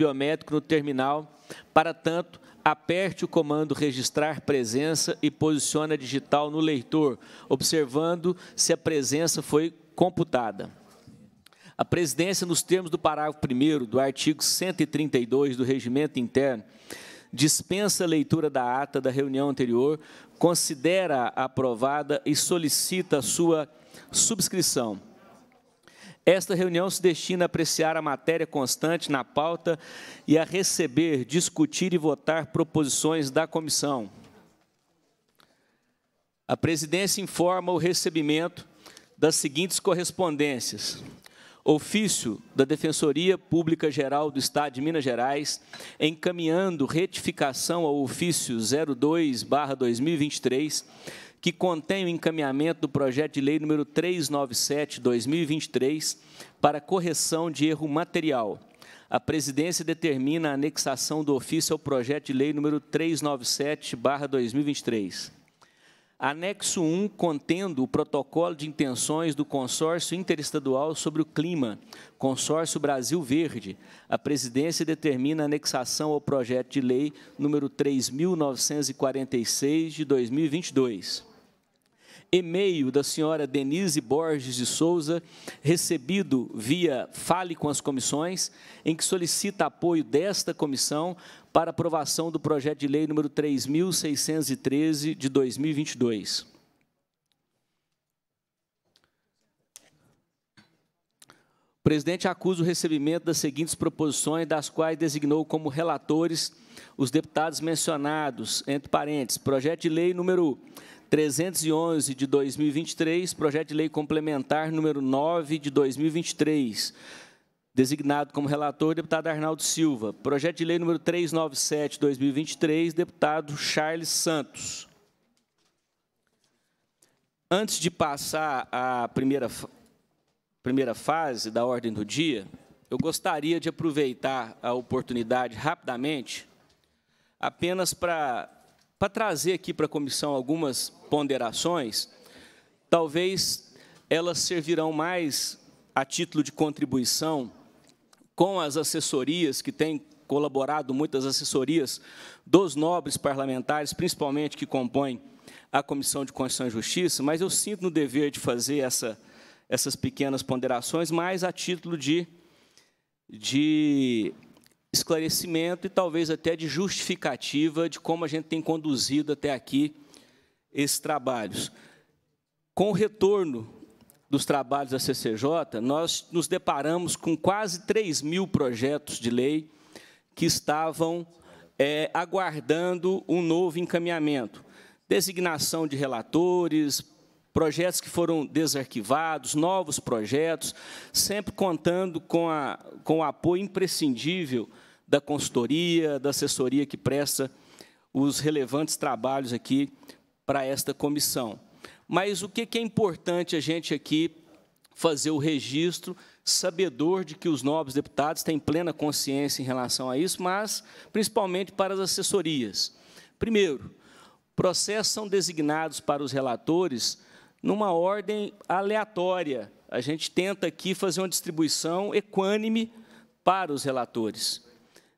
biométrico no terminal. Para tanto, aperte o comando registrar presença e posicione a digital no leitor, observando se a presença foi computada. A presidência, nos termos do parágrafo 1 do artigo 132 do Regimento Interno, dispensa a leitura da ata da reunião anterior, considera aprovada e solicita a sua subscrição. Esta reunião se destina a apreciar a matéria constante na pauta e a receber, discutir e votar proposições da comissão. A presidência informa o recebimento das seguintes correspondências. Ofício da Defensoria Pública Geral do Estado de Minas Gerais, encaminhando retificação ao ofício 02-2023, que contém o encaminhamento do projeto de lei número 397/2023 para correção de erro material. A presidência determina a anexação do ofício ao projeto de lei número 397/2023. Anexo 1, contendo o protocolo de intenções do Consórcio Interestadual sobre o Clima, Consórcio Brasil Verde. A presidência determina a anexação ao projeto de lei número 3946 de 2022 e-mail da senhora Denise Borges de Souza, recebido via Fale com as Comissões, em que solicita apoio desta comissão para aprovação do projeto de lei número 3613 de 2022. O presidente acusa o recebimento das seguintes proposições, das quais designou como relatores os deputados mencionados, entre parênteses, projeto de lei número 311 de 2023, projeto de lei complementar número 9 de 2023, designado como relator deputado Arnaldo Silva. Projeto de lei número 397 de 2023, deputado Charles Santos. Antes de passar à primeira, primeira fase da ordem do dia, eu gostaria de aproveitar a oportunidade rapidamente apenas para para trazer aqui para a comissão algumas ponderações, talvez elas servirão mais a título de contribuição com as assessorias que têm colaborado muitas assessorias dos nobres parlamentares, principalmente que compõem a Comissão de Constituição e Justiça, mas eu sinto no dever de fazer essa, essas pequenas ponderações, mais a título de, de esclarecimento e talvez até de justificativa de como a gente tem conduzido até aqui esses trabalhos. Com o retorno dos trabalhos da CCJ, nós nos deparamos com quase 3 mil projetos de lei que estavam é, aguardando um novo encaminhamento. Designação de relatores, projetos que foram desarquivados, novos projetos, sempre contando com, a, com o apoio imprescindível da consultoria, da assessoria que presta os relevantes trabalhos aqui para esta comissão. Mas o que é importante a gente aqui fazer o registro, sabedor de que os nobres deputados têm plena consciência em relação a isso, mas principalmente para as assessorias. Primeiro, processos são designados para os relatores numa ordem aleatória. A gente tenta aqui fazer uma distribuição equânime para os relatores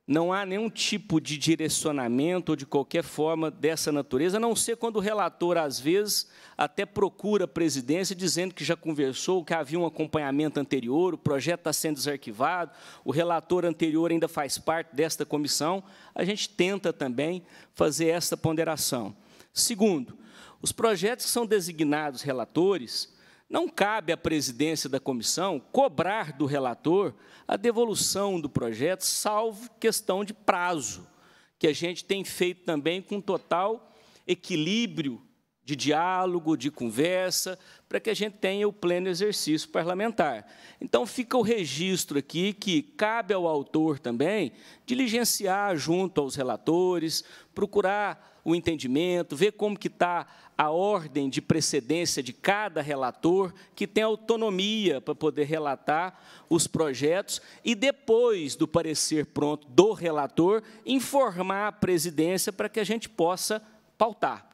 não há nenhum tipo de direcionamento ou de qualquer forma dessa natureza, a não ser quando o relator, às vezes, até procura a presidência dizendo que já conversou, que havia um acompanhamento anterior, o projeto está sendo desarquivado, o relator anterior ainda faz parte desta comissão. A gente tenta também fazer essa ponderação. Segundo, os projetos que são designados relatores, não cabe à presidência da comissão cobrar do relator a devolução do projeto, salvo questão de prazo, que a gente tem feito também com total equilíbrio de diálogo, de conversa, para que a gente tenha o pleno exercício parlamentar. Então, fica o registro aqui que cabe ao autor também diligenciar junto aos relatores, procurar o entendimento, ver como que está a ordem de precedência de cada relator, que tem autonomia para poder relatar os projetos, e depois do parecer pronto do relator, informar a presidência para que a gente possa pautar.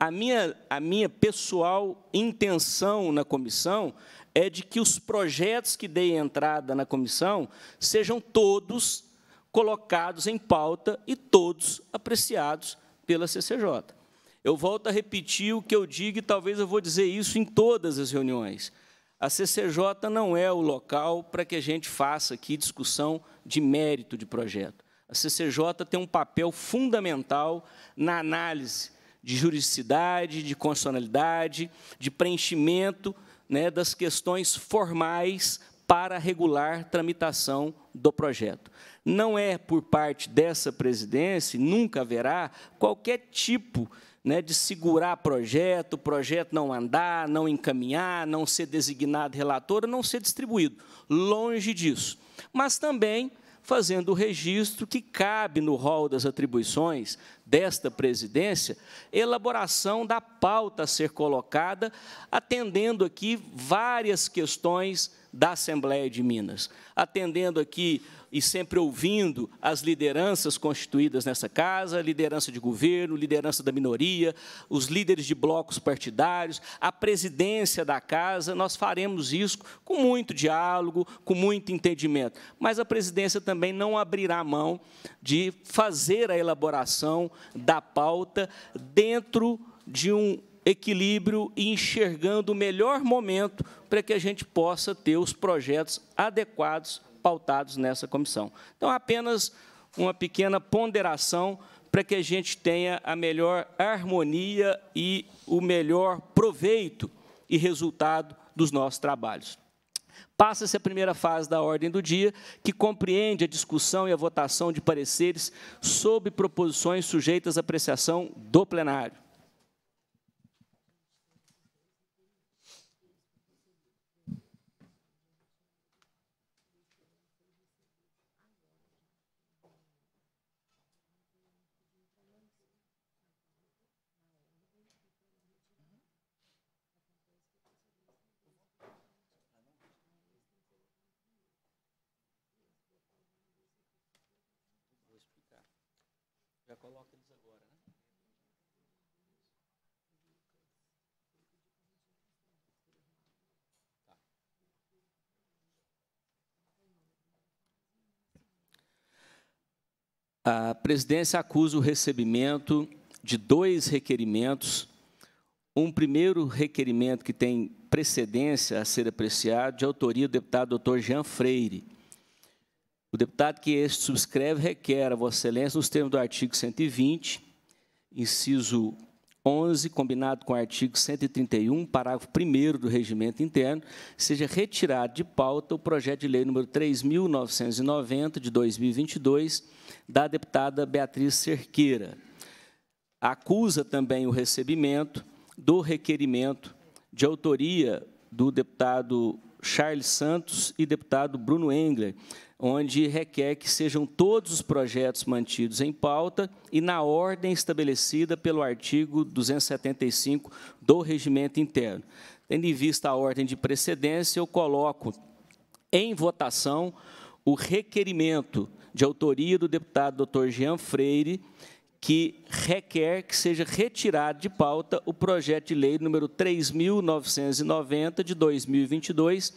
A minha, a minha pessoal intenção na comissão é de que os projetos que deem entrada na comissão sejam todos colocados em pauta e todos apreciados pela CCJ. Eu volto a repetir o que eu digo e talvez eu vou dizer isso em todas as reuniões. A CCJ não é o local para que a gente faça aqui discussão de mérito de projeto. A CCJ tem um papel fundamental na análise de juridicidade, de constitucionalidade, de preenchimento né, das questões formais para regular tramitação do projeto. Não é por parte dessa presidência, nunca haverá qualquer tipo de né, de segurar projeto, o projeto não andar, não encaminhar, não ser designado relator, não ser distribuído. Longe disso. Mas também fazendo o registro que cabe no rol das atribuições desta presidência, elaboração da pauta a ser colocada, atendendo aqui várias questões da Assembleia de Minas, atendendo aqui e sempre ouvindo as lideranças constituídas nessa casa, liderança de governo, liderança da minoria, os líderes de blocos partidários, a presidência da casa, nós faremos isso com muito diálogo, com muito entendimento. Mas a presidência também não abrirá mão de fazer a elaboração da pauta dentro de um equilíbrio e enxergando o melhor momento para que a gente possa ter os projetos adequados pautados nessa comissão. Então, apenas uma pequena ponderação para que a gente tenha a melhor harmonia e o melhor proveito e resultado dos nossos trabalhos. Passa-se a primeira fase da ordem do dia, que compreende a discussão e a votação de pareceres sobre proposições sujeitas à apreciação do plenário. Já coloca eles agora, né? Tá. A presidência acusa o recebimento de dois requerimentos. Um primeiro requerimento que tem precedência a ser apreciado, de autoria do deputado Dr. Jean Freire, o deputado que este subscreve requer a Vossa Excelência, nos termos do artigo 120, inciso 11, combinado com o artigo 131, parágrafo 1 do regimento interno, seja retirado de pauta o projeto de lei número 3.990, de 2022, da deputada Beatriz Cerqueira. Acusa também o recebimento do requerimento de autoria do deputado Charles Santos e deputado Bruno Engler, onde requer que sejam todos os projetos mantidos em pauta e na ordem estabelecida pelo artigo 275 do Regimento Interno. Tendo em vista a ordem de precedência, eu coloco em votação o requerimento de autoria do deputado Dr. Jean Freire, que requer que seja retirado de pauta o projeto de lei número 3.990 de 2022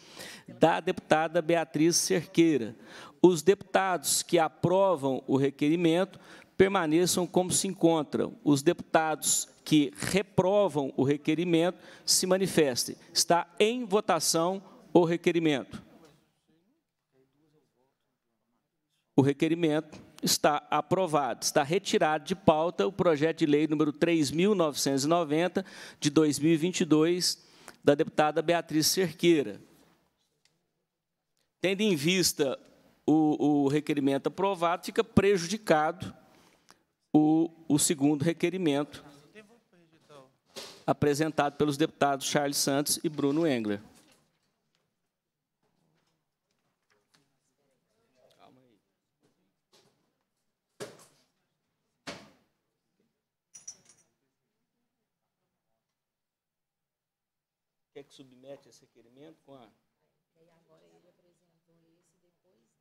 da deputada Beatriz Cerqueira. Os deputados que aprovam o requerimento permaneçam como se encontram. Os deputados que reprovam o requerimento se manifestem. Está em votação o requerimento. O requerimento está aprovado, está retirado de pauta o projeto de lei número 3.990, de 2022, da deputada Beatriz Cerqueira. Tendo em vista o, o requerimento aprovado, fica prejudicado o, o segundo requerimento apresentado pelos deputados Charles Santos e Bruno Engler. submete esse requerimento com a. agora ele apresentou esse depois desse.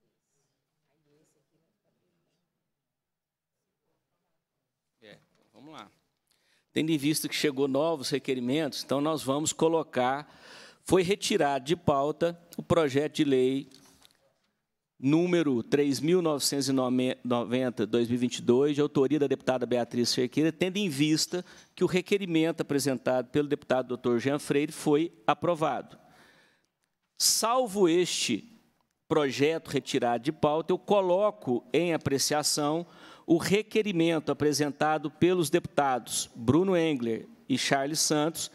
Aí esse aqui vai ficar É, vamos lá. Tendo em vista que chegou novos requerimentos, então nós vamos colocar. Foi retirado de pauta o projeto de lei número 3.990-2022, de autoria da deputada Beatriz Cerqueira, tendo em vista que o requerimento apresentado pelo deputado doutor Jean Freire foi aprovado. Salvo este projeto retirado de pauta, eu coloco em apreciação o requerimento apresentado pelos deputados Bruno Engler e Charles Santos,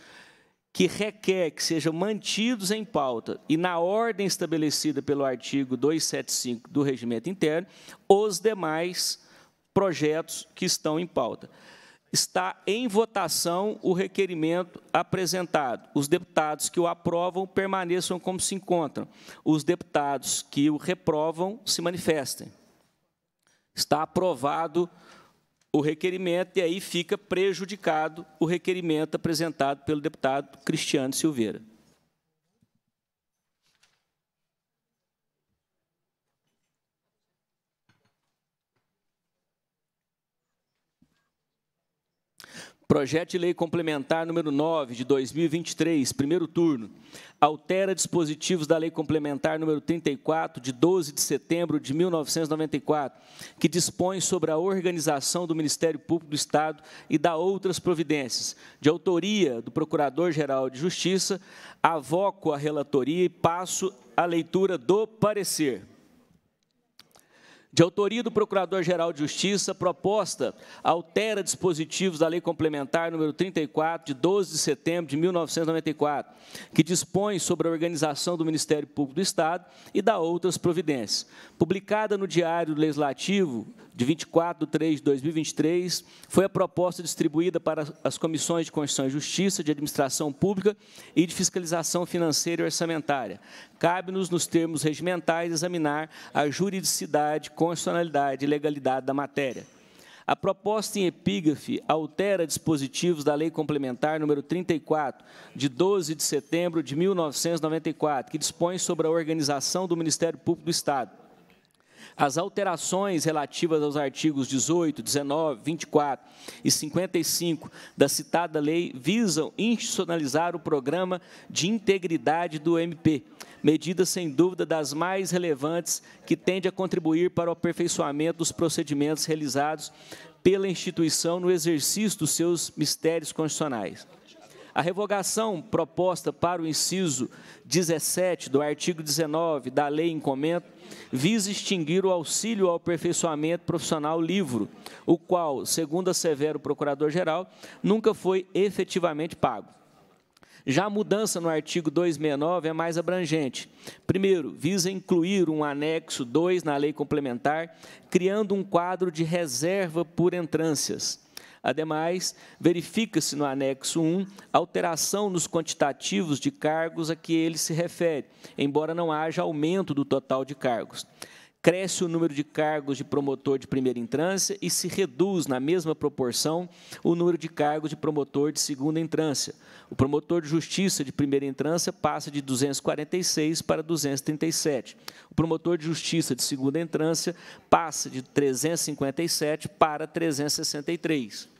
que requer que sejam mantidos em pauta e na ordem estabelecida pelo artigo 275 do Regimento Interno os demais projetos que estão em pauta. Está em votação o requerimento apresentado. Os deputados que o aprovam permaneçam como se encontram. Os deputados que o reprovam se manifestem. Está aprovado o o requerimento e aí fica prejudicado o requerimento apresentado pelo deputado Cristiano Silveira. Projeto de Lei Complementar número 9 de 2023, primeiro turno, altera dispositivos da Lei Complementar número 34 de 12 de setembro de 1994, que dispõe sobre a organização do Ministério Público do Estado e da outras providências. De autoria do Procurador-Geral de Justiça, avoco a relatoria e passo a leitura do parecer. De autoria do Procurador-Geral de Justiça, a proposta altera dispositivos da Lei Complementar nº 34, de 12 de setembro de 1994, que dispõe sobre a organização do Ministério Público do Estado e dá outras providências. Publicada no Diário Legislativo de 24 de 3 de 2023, foi a proposta distribuída para as comissões de Constituição e Justiça, de Administração Pública e de Fiscalização Financeira e Orçamentária, Cabe-nos, nos termos regimentais, examinar a juridicidade, constitucionalidade e legalidade da matéria. A proposta em epígrafe altera dispositivos da Lei Complementar nº 34, de 12 de setembro de 1994, que dispõe sobre a organização do Ministério Público do Estado. As alterações relativas aos artigos 18, 19, 24 e 55 da citada lei visam institucionalizar o programa de integridade do MP, medida sem dúvida das mais relevantes que tende a contribuir para o aperfeiçoamento dos procedimentos realizados pela instituição no exercício dos seus mistérios constitucionais. A revogação proposta para o inciso 17 do artigo 19 da lei em comento visa extinguir o auxílio ao aperfeiçoamento profissional livro, o qual, segundo a Severo Procurador-Geral, nunca foi efetivamente pago. Já a mudança no artigo 269 é mais abrangente. Primeiro, visa incluir um anexo 2 na lei complementar, criando um quadro de reserva por entrâncias. Ademais, verifica-se no anexo 1 alteração nos quantitativos de cargos a que ele se refere, embora não haja aumento do total de cargos cresce o número de cargos de promotor de primeira entrância e se reduz, na mesma proporção, o número de cargos de promotor de segunda entrância. O promotor de justiça de primeira entrância passa de 246 para 237. O promotor de justiça de segunda entrância passa de 357 para 363.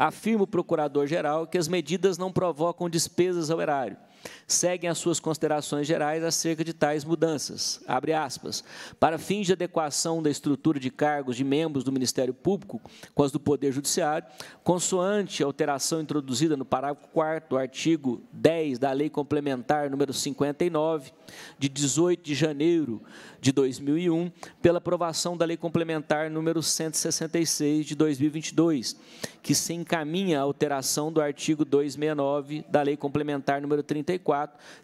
Afirma o procurador-geral que as medidas não provocam despesas ao erário seguem as suas considerações gerais acerca de tais mudanças. Abre aspas. Para fins de adequação da estrutura de cargos de membros do Ministério Público com as do Poder Judiciário, consoante a alteração introduzida no parágrafo 4 do artigo 10 da Lei Complementar número 59, de 18 de janeiro de 2001, pela aprovação da Lei Complementar número 166 de 2022, que se encaminha à alteração do artigo 269 da Lei Complementar número 30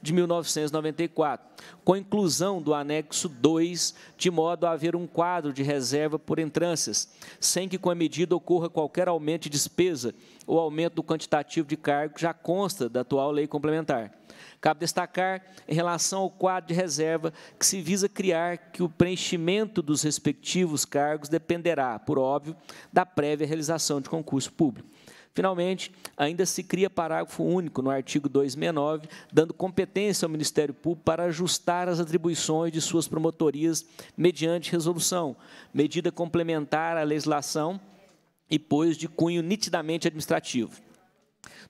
de 1994, com inclusão do anexo 2, de modo a haver um quadro de reserva por entrâncias, sem que com a medida ocorra qualquer aumento de despesa ou aumento do quantitativo de cargo que já consta da atual lei complementar. Cabe destacar, em relação ao quadro de reserva, que se visa criar que o preenchimento dos respectivos cargos dependerá, por óbvio, da prévia realização de concurso público. Finalmente, ainda se cria parágrafo único no artigo 269, dando competência ao Ministério Público para ajustar as atribuições de suas promotorias mediante resolução, medida complementar à legislação e, pois, de cunho nitidamente administrativo.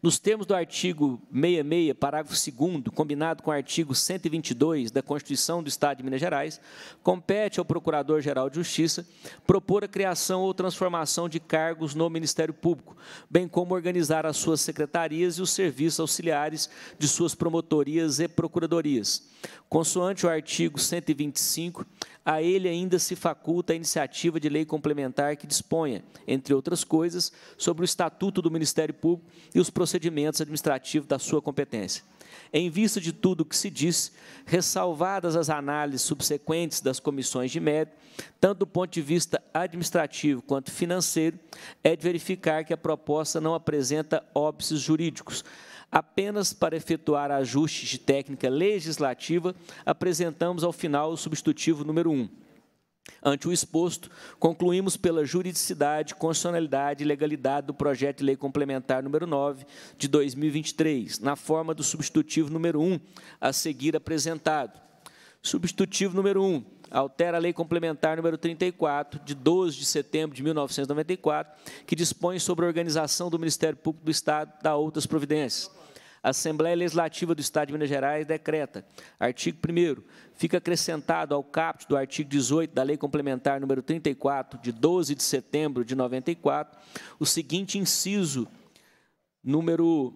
Nos termos do artigo 66, parágrafo 2, combinado com o artigo 122 da Constituição do Estado de Minas Gerais, compete ao Procurador-Geral de Justiça propor a criação ou transformação de cargos no Ministério Público, bem como organizar as suas secretarias e os serviços auxiliares de suas promotorias e procuradorias. Consoante o artigo 125, a ele ainda se faculta a iniciativa de lei complementar que disponha, entre outras coisas, sobre o Estatuto do Ministério Público e os procedimentos administrativos da sua competência. Em vista de tudo o que se disse, ressalvadas as análises subsequentes das comissões de mérito, tanto do ponto de vista administrativo quanto financeiro, é de verificar que a proposta não apresenta óbices jurídicos, apenas para efetuar ajustes de técnica legislativa, apresentamos ao final o substitutivo número 1. Ante o exposto, concluímos pela juridicidade, constitucionalidade e legalidade do projeto de lei complementar número 9 de 2023, na forma do substitutivo número 1 a seguir apresentado. Substitutivo número 1 altera a lei complementar número 34 de 12 de setembro de 1994, que dispõe sobre a organização do Ministério Público do Estado da outras providências. A Assembleia Legislativa do Estado de Minas Gerais decreta, artigo 1 fica acrescentado ao caput do artigo 18 da Lei Complementar número 34, de 12 de setembro de 94, o seguinte inciso, número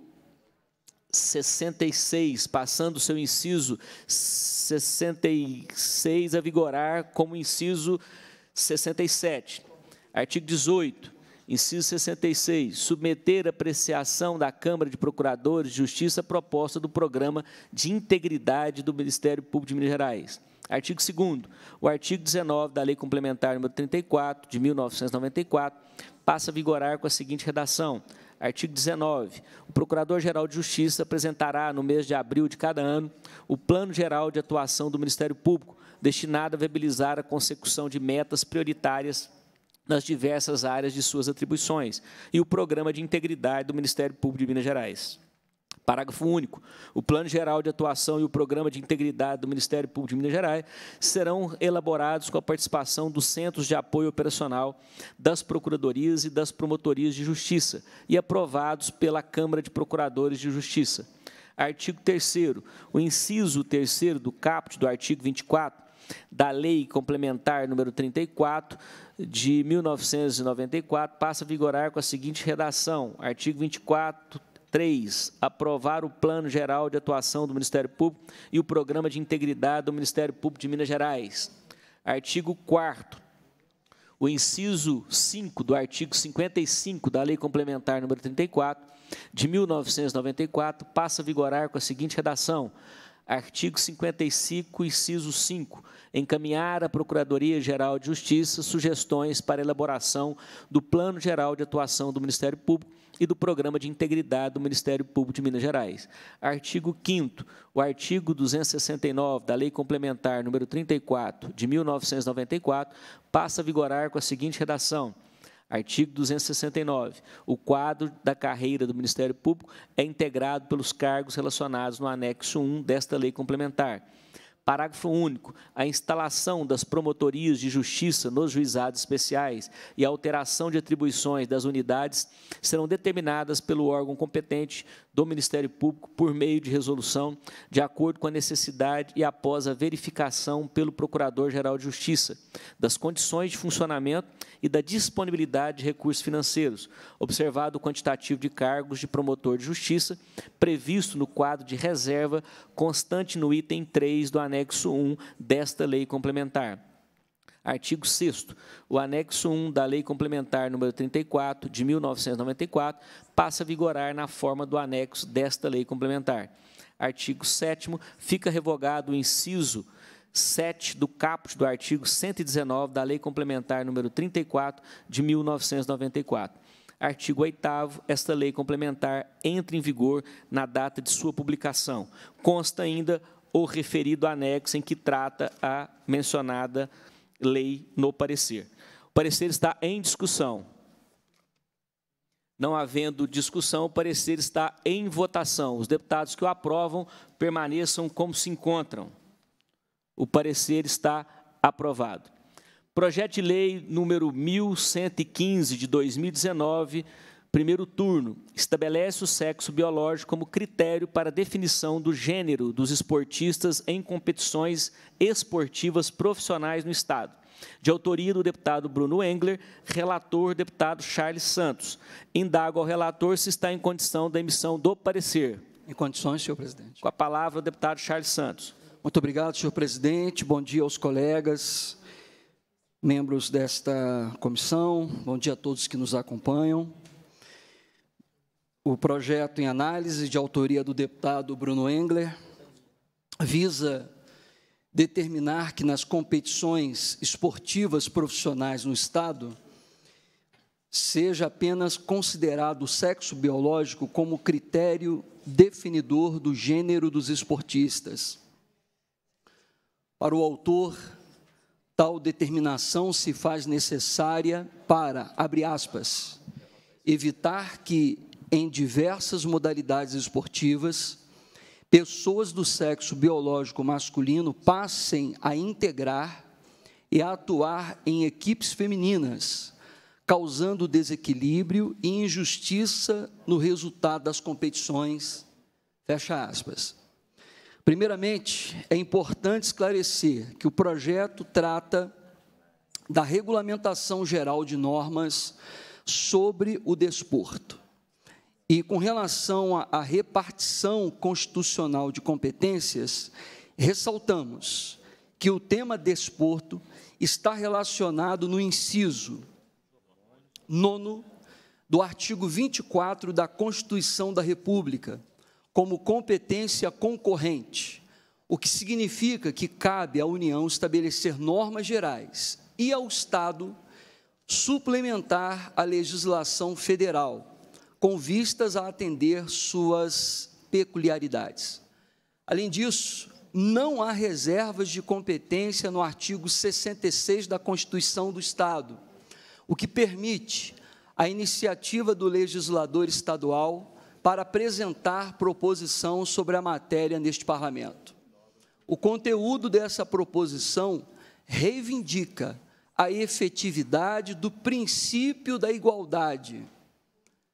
66, passando seu inciso 66 a vigorar como inciso 67. Artigo 18 Inciso 66. Submeter apreciação da Câmara de Procuradores de Justiça à proposta do Programa de Integridade do Ministério Público de Minas Gerais. Artigo 2 O artigo 19 da Lei Complementar nº 34, de 1994, passa a vigorar com a seguinte redação. Artigo 19. O Procurador-Geral de Justiça apresentará, no mês de abril de cada ano, o Plano Geral de Atuação do Ministério Público, destinado a viabilizar a consecução de metas prioritárias nas diversas áreas de suas atribuições, e o Programa de Integridade do Ministério Público de Minas Gerais. Parágrafo único. O Plano Geral de Atuação e o Programa de Integridade do Ministério Público de Minas Gerais serão elaborados com a participação dos Centros de Apoio Operacional das Procuradorias e das Promotorias de Justiça e aprovados pela Câmara de Procuradores de Justiça. Artigo 3 O inciso 3 do caput do artigo 24 da Lei Complementar número 34 de 1994 passa a vigorar com a seguinte redação: artigo 24 3. Aprovar o Plano Geral de Atuação do Ministério Público e o Programa de Integridade do Ministério Público de Minas Gerais. Artigo 4 o inciso 5 do artigo 55 da Lei Complementar nº 34, de 1994, passa a vigorar com a seguinte redação: artigo 55, inciso 5 encaminhar à Procuradoria-Geral de Justiça sugestões para elaboração do Plano Geral de Atuação do Ministério Público e do Programa de Integridade do Ministério Público de Minas Gerais. Artigo 5 o artigo 269 da Lei Complementar número 34 de 1994 passa a vigorar com a seguinte redação: Artigo 269. O quadro da carreira do Ministério Público é integrado pelos cargos relacionados no anexo 1 desta lei complementar. Parágrafo único. A instalação das promotorias de justiça nos juizados especiais e a alteração de atribuições das unidades serão determinadas pelo órgão competente do Ministério Público por meio de resolução, de acordo com a necessidade e após a verificação pelo Procurador-Geral de Justiça das condições de funcionamento e da disponibilidade de recursos financeiros, observado o quantitativo de cargos de promotor de justiça previsto no quadro de reserva constante no item 3 do anexo 1 desta lei complementar Artigo 6 O anexo 1 da Lei Complementar número 34 de 1994 passa a vigorar na forma do anexo desta lei complementar. Artigo 7 Fica revogado o inciso 7 do caput do artigo 119 da Lei Complementar número 34 de 1994. Artigo 8 Esta lei complementar entra em vigor na data de sua publicação. Consta ainda o referido anexo em que trata a mencionada lei no parecer. O parecer está em discussão. Não havendo discussão, o parecer está em votação. Os deputados que o aprovam permaneçam como se encontram. O parecer está aprovado. Projeto de Lei número 1115 de 2019 Primeiro turno estabelece o sexo biológico como critério para definição do gênero dos esportistas em competições esportivas profissionais no Estado. De autoria do deputado Bruno Engler, relator deputado Charles Santos. Indago ao relator se está em condição da emissão do parecer. Em condições, senhor presidente. Com a palavra, o deputado Charles Santos. Muito obrigado, senhor presidente. Bom dia aos colegas, membros desta comissão. Bom dia a todos que nos acompanham. O projeto em análise, de autoria do deputado Bruno Engler, visa determinar que nas competições esportivas profissionais no Estado seja apenas considerado o sexo biológico como critério definidor do gênero dos esportistas. Para o autor, tal determinação se faz necessária para, abre aspas, evitar que em diversas modalidades esportivas, pessoas do sexo biológico masculino passem a integrar e a atuar em equipes femininas, causando desequilíbrio e injustiça no resultado das competições. Fecha aspas. Primeiramente, é importante esclarecer que o projeto trata da regulamentação geral de normas sobre o desporto. E com relação à repartição constitucional de competências, ressaltamos que o tema desporto está relacionado no inciso nono do artigo 24 da Constituição da República, como competência concorrente, o que significa que cabe à União estabelecer normas gerais e ao Estado suplementar a legislação federal com vistas a atender suas peculiaridades. Além disso, não há reservas de competência no artigo 66 da Constituição do Estado, o que permite a iniciativa do legislador estadual para apresentar proposição sobre a matéria neste parlamento. O conteúdo dessa proposição reivindica a efetividade do princípio da igualdade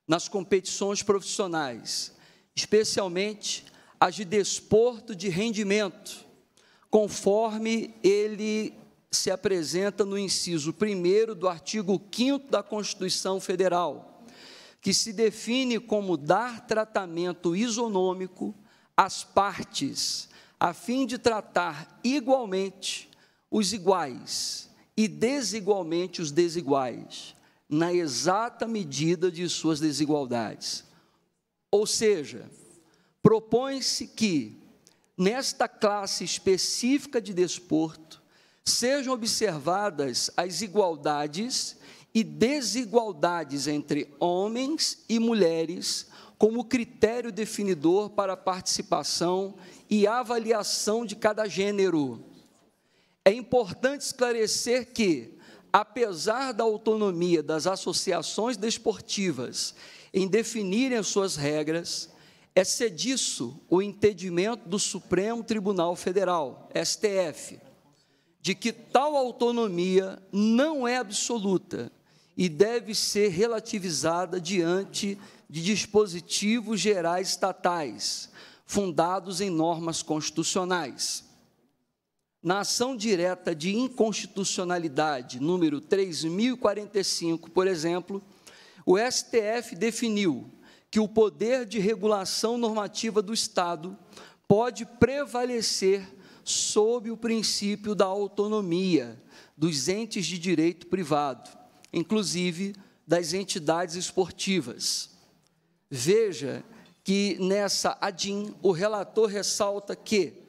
nas competições profissionais, especialmente as de desporto de rendimento, conforme ele se apresenta no inciso 1 do artigo 5 da Constituição Federal, que se define como dar tratamento isonômico às partes, a fim de tratar igualmente os iguais e desigualmente os desiguais, na exata medida de suas desigualdades. Ou seja, propõe-se que, nesta classe específica de desporto, sejam observadas as igualdades e desigualdades entre homens e mulheres como critério definidor para a participação e avaliação de cada gênero. É importante esclarecer que apesar da autonomia das associações desportivas em definirem as suas regras, é cediço o entendimento do Supremo Tribunal Federal, STF, de que tal autonomia não é absoluta e deve ser relativizada diante de dispositivos gerais estatais, fundados em normas constitucionais na ação direta de inconstitucionalidade número 3045, por exemplo, o STF definiu que o poder de regulação normativa do Estado pode prevalecer sob o princípio da autonomia dos entes de direito privado, inclusive das entidades esportivas. Veja que nessa ADIM o relator ressalta que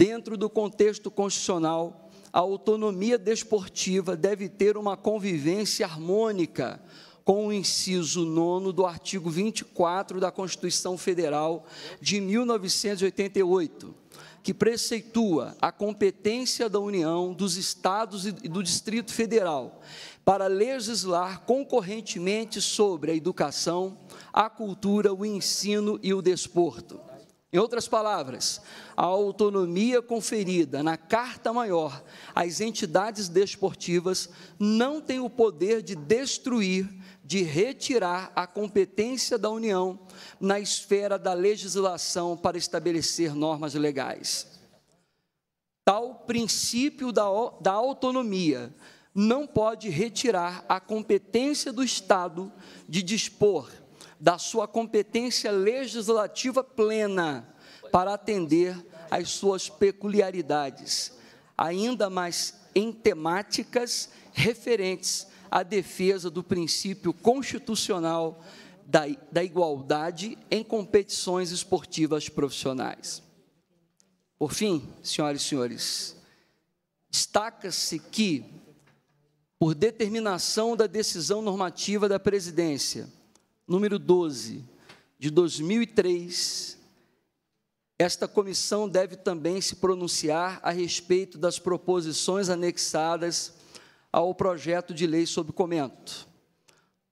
Dentro do contexto constitucional, a autonomia desportiva deve ter uma convivência harmônica com o inciso 9 do artigo 24 da Constituição Federal de 1988, que preceitua a competência da União, dos Estados e do Distrito Federal para legislar concorrentemente sobre a educação, a cultura, o ensino e o desporto. Em outras palavras, a autonomia conferida na Carta Maior às entidades desportivas não tem o poder de destruir, de retirar a competência da União na esfera da legislação para estabelecer normas legais. Tal princípio da, da autonomia não pode retirar a competência do Estado de dispor da sua competência legislativa plena para atender às suas peculiaridades, ainda mais em temáticas referentes à defesa do princípio constitucional da, da igualdade em competições esportivas profissionais. Por fim, senhoras e senhores, destaca-se que, por determinação da decisão normativa da presidência, número 12 de 2003, esta comissão deve também se pronunciar a respeito das proposições anexadas ao projeto de lei sob comento.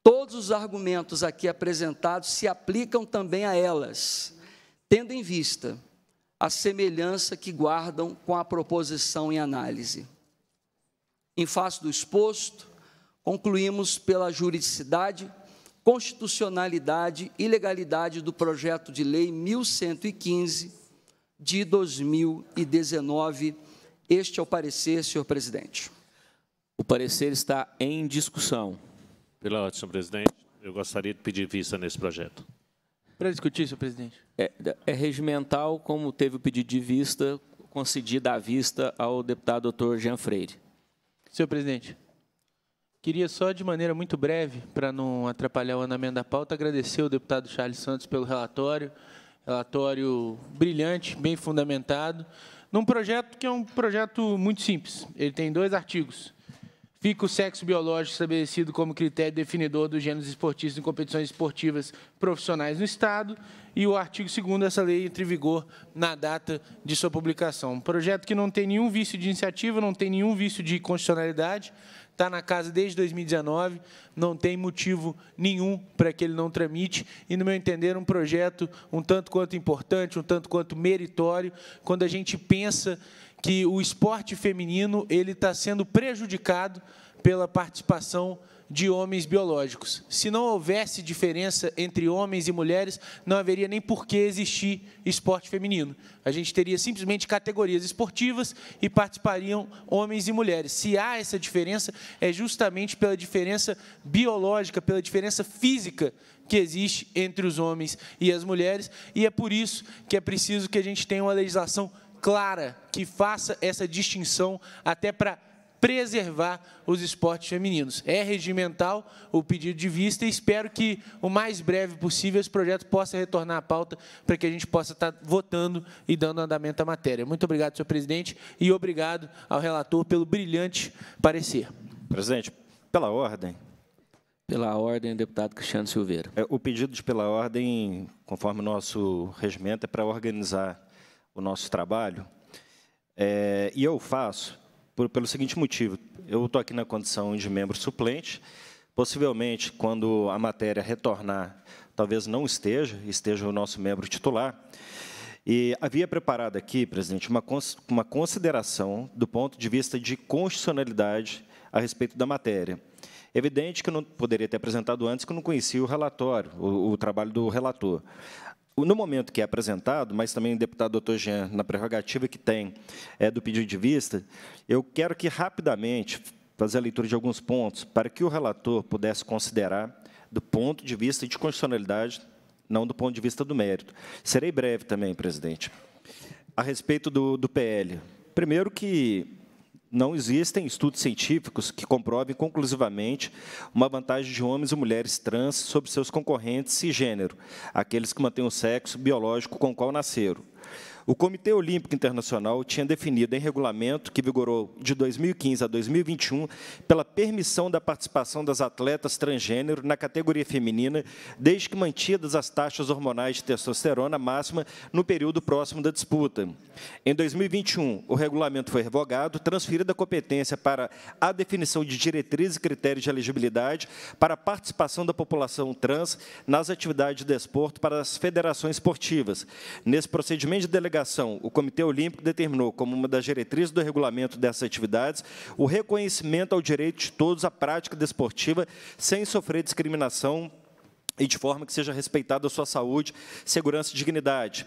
Todos os argumentos aqui apresentados se aplicam também a elas, tendo em vista a semelhança que guardam com a proposição em análise. Em face do exposto, concluímos pela juridicidade constitucionalidade e legalidade do projeto de lei 1115 de 2019. Este é o parecer, senhor presidente. O parecer está em discussão. Pela ordem, senhor presidente, eu gostaria de pedir vista nesse projeto. Para discutir, senhor presidente. É, é regimental, como teve o pedido de vista concedida à vista ao deputado doutor Jean Freire. Senhor presidente. Queria só, de maneira muito breve, para não atrapalhar o andamento da pauta, agradecer ao deputado Charles Santos pelo relatório, relatório brilhante, bem fundamentado, num projeto que é um projeto muito simples. Ele tem dois artigos. Fica o sexo biológico estabelecido como critério definidor dos gêneros esportistas em competições esportivas profissionais no Estado e o artigo 2 dessa lei entre em vigor na data de sua publicação. Um projeto que não tem nenhum vício de iniciativa, não tem nenhum vício de constitucionalidade, está na casa desde 2019, não tem motivo nenhum para que ele não tramite. E, no meu entender, um projeto um tanto quanto importante, um tanto quanto meritório, quando a gente pensa que o esporte feminino ele está sendo prejudicado pela participação feminina de homens biológicos. Se não houvesse diferença entre homens e mulheres, não haveria nem por que existir esporte feminino. A gente teria simplesmente categorias esportivas e participariam homens e mulheres. Se há essa diferença, é justamente pela diferença biológica, pela diferença física que existe entre os homens e as mulheres, e é por isso que é preciso que a gente tenha uma legislação clara que faça essa distinção até para preservar os esportes femininos. É regimental o pedido de vista e espero que o mais breve possível esse projeto possa retornar à pauta para que a gente possa estar votando e dando andamento à matéria. Muito obrigado, senhor presidente, e obrigado ao relator pelo brilhante parecer. Presidente, pela ordem. Pela ordem, deputado Cristiano Silveira. É, o pedido de pela ordem, conforme o nosso regimento, é para organizar o nosso trabalho. É, e eu faço por, pelo seguinte motivo. Eu estou aqui na condição de membro suplente. Possivelmente, quando a matéria retornar, talvez não esteja, esteja o nosso membro titular. E havia preparado aqui, presidente, uma, uma consideração do ponto de vista de constitucionalidade a respeito da matéria. Evidente que eu não poderia ter apresentado antes, que eu não conhecia o relatório, o, o trabalho do relator no momento que é apresentado, mas também o deputado doutor Jean, na prerrogativa que tem é, do pedido de vista, eu quero que rapidamente fazer a leitura de alguns pontos para que o relator pudesse considerar do ponto de vista de constitucionalidade, não do ponto de vista do mérito. Serei breve também, presidente. A respeito do, do PL. Primeiro que não existem estudos científicos que comprovem conclusivamente uma vantagem de homens e mulheres trans sobre seus concorrentes cisgênero, aqueles que mantêm o sexo biológico com o qual nasceram. O Comitê Olímpico Internacional tinha definido em regulamento, que vigorou de 2015 a 2021, pela permissão da participação das atletas transgênero na categoria feminina, desde que mantidas as taxas hormonais de testosterona máxima no período próximo da disputa. Em 2021, o regulamento foi revogado, transferida a competência para a definição de diretrizes e critérios de elegibilidade para a participação da população trans nas atividades de desporto para as federações esportivas. Nesse procedimento de delegação, delegação, o Comitê Olímpico determinou como uma das diretrizes do regulamento dessas atividades o reconhecimento ao direito de todos à prática desportiva sem sofrer discriminação e de forma que seja respeitada a sua saúde, segurança e dignidade.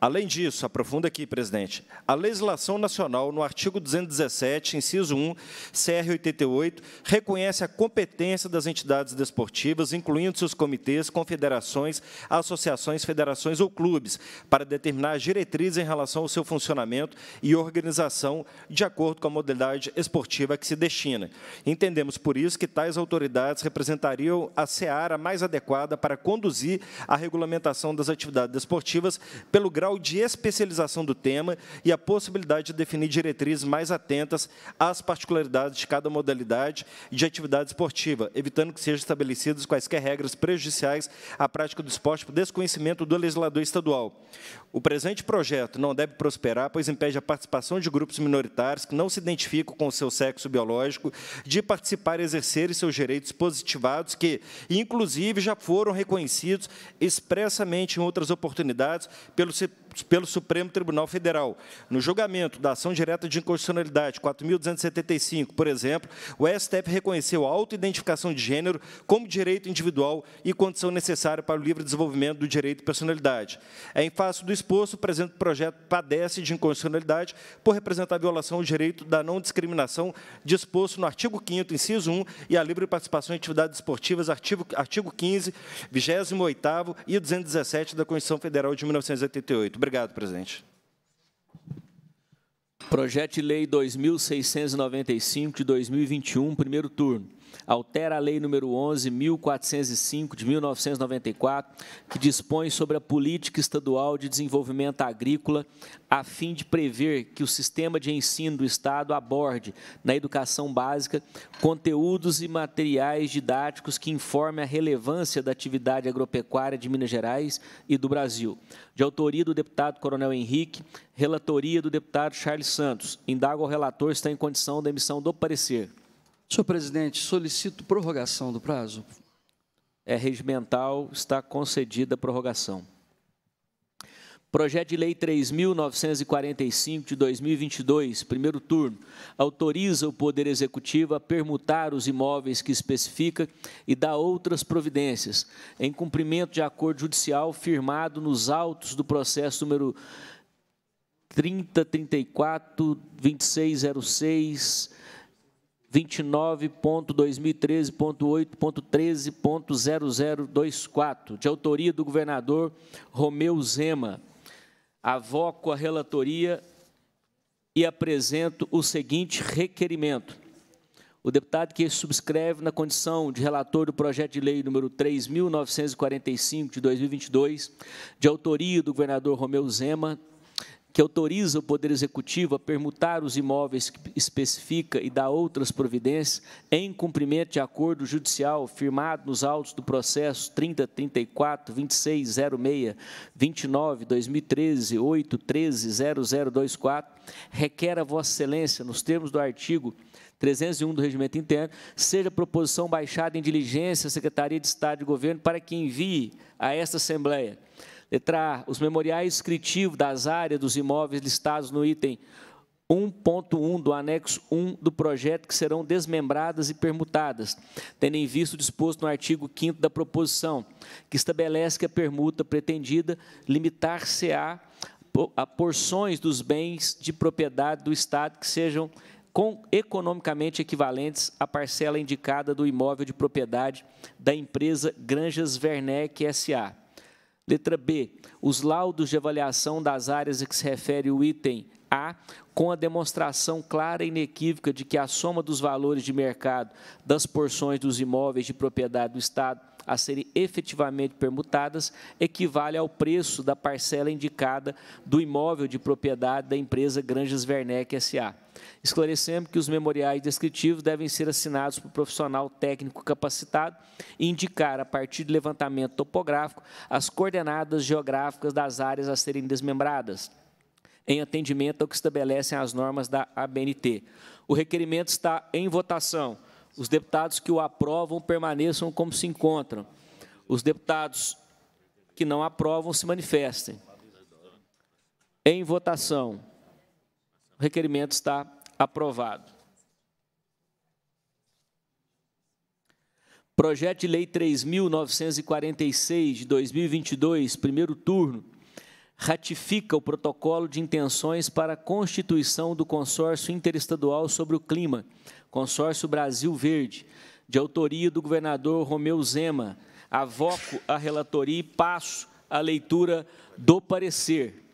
Além disso, aprofunda aqui, presidente, a legislação nacional, no artigo 217, inciso 1, CR 88, reconhece a competência das entidades desportivas, incluindo seus comitês, confederações, associações, federações ou clubes, para determinar as diretrizes em relação ao seu funcionamento e organização, de acordo com a modalidade esportiva a que se destina. Entendemos, por isso, que tais autoridades representariam a seara mais adequada adequada para conduzir a regulamentação das atividades esportivas pelo grau de especialização do tema e a possibilidade de definir diretrizes mais atentas às particularidades de cada modalidade de atividade esportiva, evitando que sejam estabelecidas quaisquer regras prejudiciais à prática do esporte por desconhecimento do legislador estadual. O presente projeto não deve prosperar, pois impede a participação de grupos minoritários que não se identificam com o seu sexo biológico de participar e exercer seus direitos positivados, que, inclusive, já foram reconhecidos expressamente em outras oportunidades pelo pelo Supremo Tribunal Federal. No julgamento da ação direta de inconstitucionalidade 4.275, por exemplo, o STF reconheceu a autoidentificação de gênero como direito individual e condição necessária para o livre desenvolvimento do direito de personalidade. É em face do exposto, o presente projeto padece de inconstitucionalidade por representar a violação ao direito da não discriminação disposto no artigo 5º, inciso 1, e a livre participação em atividades esportivas, artigo, artigo 15, 28º e 217 da Constituição Federal de 1988 obrigado, presidente. Projeto de Lei 2695 de 2021, primeiro turno altera a Lei número 11.405, de 1994, que dispõe sobre a Política Estadual de Desenvolvimento Agrícola, a fim de prever que o sistema de ensino do Estado aborde, na educação básica, conteúdos e materiais didáticos que informem a relevância da atividade agropecuária de Minas Gerais e do Brasil. De autoria do deputado Coronel Henrique, relatoria do deputado Charles Santos. Indago ao relator se está em condição da emissão do parecer. Senhor presidente, solicito prorrogação do prazo. É regimental, está concedida a prorrogação. Projeto de Lei 3.945 de 2022, primeiro turno, autoriza o Poder Executivo a permutar os imóveis que especifica e dá outras providências, em cumprimento de acordo judicial firmado nos autos do processo número 3034 2606 29.2013.8.13.0024, de autoria do governador Romeu Zema. Avoco a relatoria e apresento o seguinte requerimento. O deputado que subscreve na condição de relator do projeto de lei número 3.945 de 2022, de autoria do governador Romeu Zema, que autoriza o Poder Executivo a permutar os imóveis que especifica e dá outras providências em cumprimento de acordo judicial firmado nos autos do processo 3034 2606 29 2013 0024 requer a Vossa Excelência nos termos do artigo 301 do Regimento Interno, seja proposição baixada em diligência à Secretaria de Estado de Governo para que envie a esta Assembleia Letra A, os memoriais escritivos das áreas dos imóveis listados no item 1.1 do anexo 1 do projeto que serão desmembradas e permutadas, tendo em vista o disposto no artigo 5 da proposição, que estabelece que a permuta pretendida limitar-se-á a porções dos bens de propriedade do Estado que sejam com, economicamente equivalentes à parcela indicada do imóvel de propriedade da empresa Granjas Werneck S.A. Letra B, os laudos de avaliação das áreas a que se refere o item A, com a demonstração clara e inequívoca de que a soma dos valores de mercado das porções dos imóveis de propriedade do Estado a serem efetivamente permutadas equivale ao preço da parcela indicada do imóvel de propriedade da empresa Granjas Werneck S.A. Esclarecemos que os memoriais descritivos devem ser assinados por profissional técnico capacitado e indicar, a partir do levantamento topográfico, as coordenadas geográficas das áreas a serem desmembradas, em atendimento ao que estabelecem as normas da ABNT. O requerimento está em votação. Os deputados que o aprovam permaneçam como se encontram. Os deputados que não aprovam se manifestem. Em votação. O requerimento está aprovado. Projeto de Lei 3.946, de 2022, primeiro turno ratifica o protocolo de intenções para a constituição do Consórcio Interestadual sobre o Clima, Consórcio Brasil Verde, de autoria do governador Romeu Zema. Avoco a relatoria e passo a leitura do parecer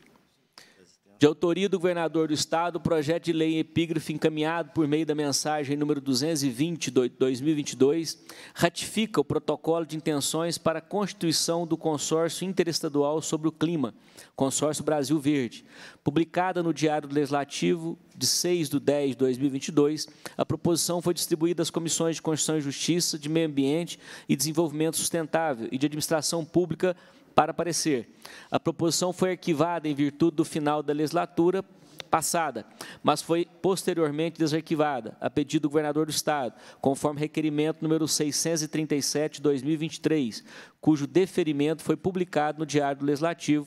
de autoria do governador do Estado, projeto de lei em epígrafe encaminhado por meio da mensagem número 220 de 2022, ratifica o protocolo de intenções para a constituição do Consórcio Interestadual sobre o Clima, Consórcio Brasil Verde, publicada no Diário Legislativo de 6 de 10 de 2022. A proposição foi distribuída às comissões de Constituição e Justiça, de Meio Ambiente e Desenvolvimento Sustentável e de Administração Pública para parecer, A proposição foi arquivada em virtude do final da legislatura passada, mas foi posteriormente desarquivada, a pedido do governador do Estado, conforme requerimento número 637-2023, cujo deferimento foi publicado no Diário Legislativo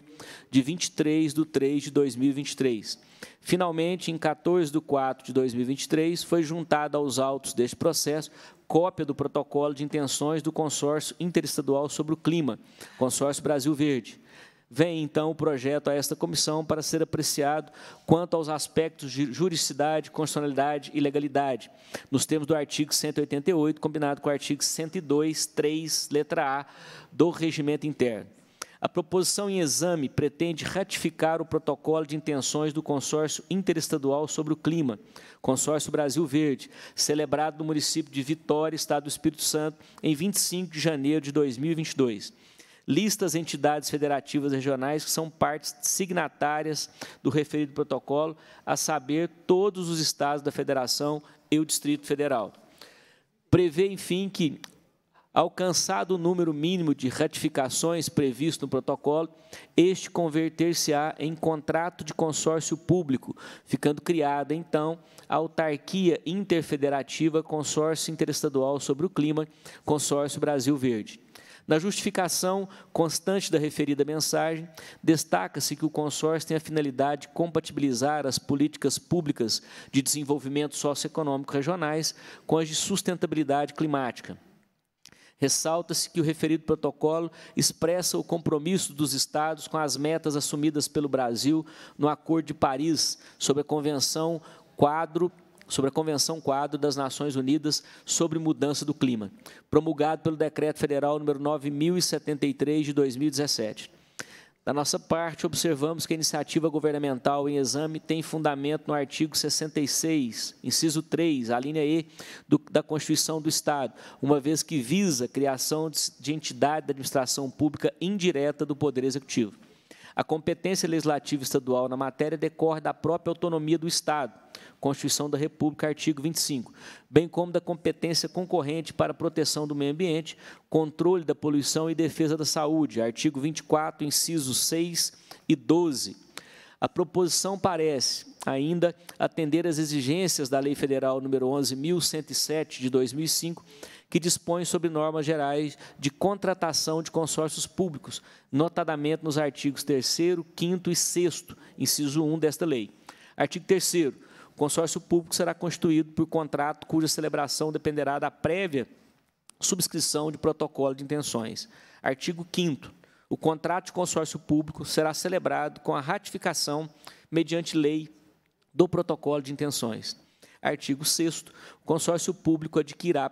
de 23 de 3 de 2023. Finalmente, em 14 de 4 de 2023, foi juntada aos autos deste processo cópia do protocolo de intenções do consórcio interestadual sobre o clima, consórcio Brasil Verde. Vem, então, o projeto a esta comissão para ser apreciado quanto aos aspectos de juridicidade, constitucionalidade e legalidade, nos termos do artigo 188, combinado com o artigo 102, 3, letra A, do regimento interno. A proposição em exame pretende ratificar o protocolo de intenções do Consórcio Interestadual sobre o Clima, Consórcio Brasil Verde, celebrado no município de Vitória, Estado do Espírito Santo, em 25 de janeiro de 2022. Listas as entidades federativas regionais que são partes signatárias do referido protocolo, a saber, todos os estados da federação e o Distrito Federal. Prevê, enfim, que Alcançado o número mínimo de ratificações previsto no protocolo, este converter-se-á em contrato de consórcio público, ficando criada, então, a autarquia interfederativa Consórcio Interestadual sobre o Clima, Consórcio Brasil Verde. Na justificação constante da referida mensagem, destaca-se que o consórcio tem a finalidade de compatibilizar as políticas públicas de desenvolvimento socioeconômico regionais com as de sustentabilidade climática Ressalta-se que o referido protocolo expressa o compromisso dos Estados com as metas assumidas pelo Brasil no Acordo de Paris sobre a Convenção Quadro sobre a Convenção Quadro das Nações Unidas sobre Mudança do Clima, promulgado pelo Decreto Federal nº 9073 de 2017. Da nossa parte, observamos que a iniciativa governamental em exame tem fundamento no artigo 66, inciso 3, a linha E do, da Constituição do Estado, uma vez que visa a criação de, de entidade da administração pública indireta do Poder Executivo. A competência legislativa estadual na matéria decorre da própria autonomia do Estado, Constituição da República, artigo 25, bem como da competência concorrente para proteção do meio ambiente, controle da poluição e defesa da saúde, artigo 24, incisos 6 e 12. A proposição parece ainda atender às exigências da Lei Federal nº 11.107 de 2005, que dispõe sobre normas gerais de contratação de consórcios públicos, notadamente nos artigos 3º, 5 e 6 inciso 1 desta lei. Artigo 3 consórcio público será constituído por contrato cuja celebração dependerá da prévia subscrição de protocolo de intenções. Artigo 5 O contrato de consórcio público será celebrado com a ratificação mediante lei do protocolo de intenções. Artigo 6 O consórcio público adquirirá,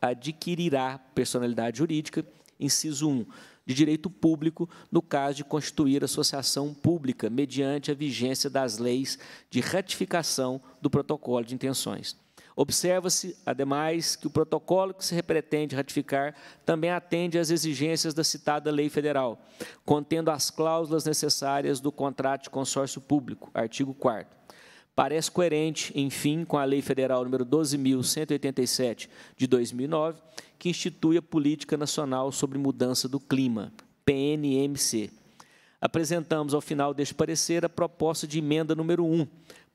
adquirirá personalidade jurídica. Inciso 1 de direito público no caso de constituir associação pública mediante a vigência das leis de ratificação do protocolo de intenções. Observa-se, ademais, que o protocolo que se pretende ratificar também atende às exigências da citada lei federal, contendo as cláusulas necessárias do contrato de consórcio público, artigo 4 parece coerente, enfim, com a Lei Federal nº 12.187, de 2009, que institui a Política Nacional sobre Mudança do Clima, PNMC. Apresentamos, ao final deste parecer, a proposta de emenda número 1,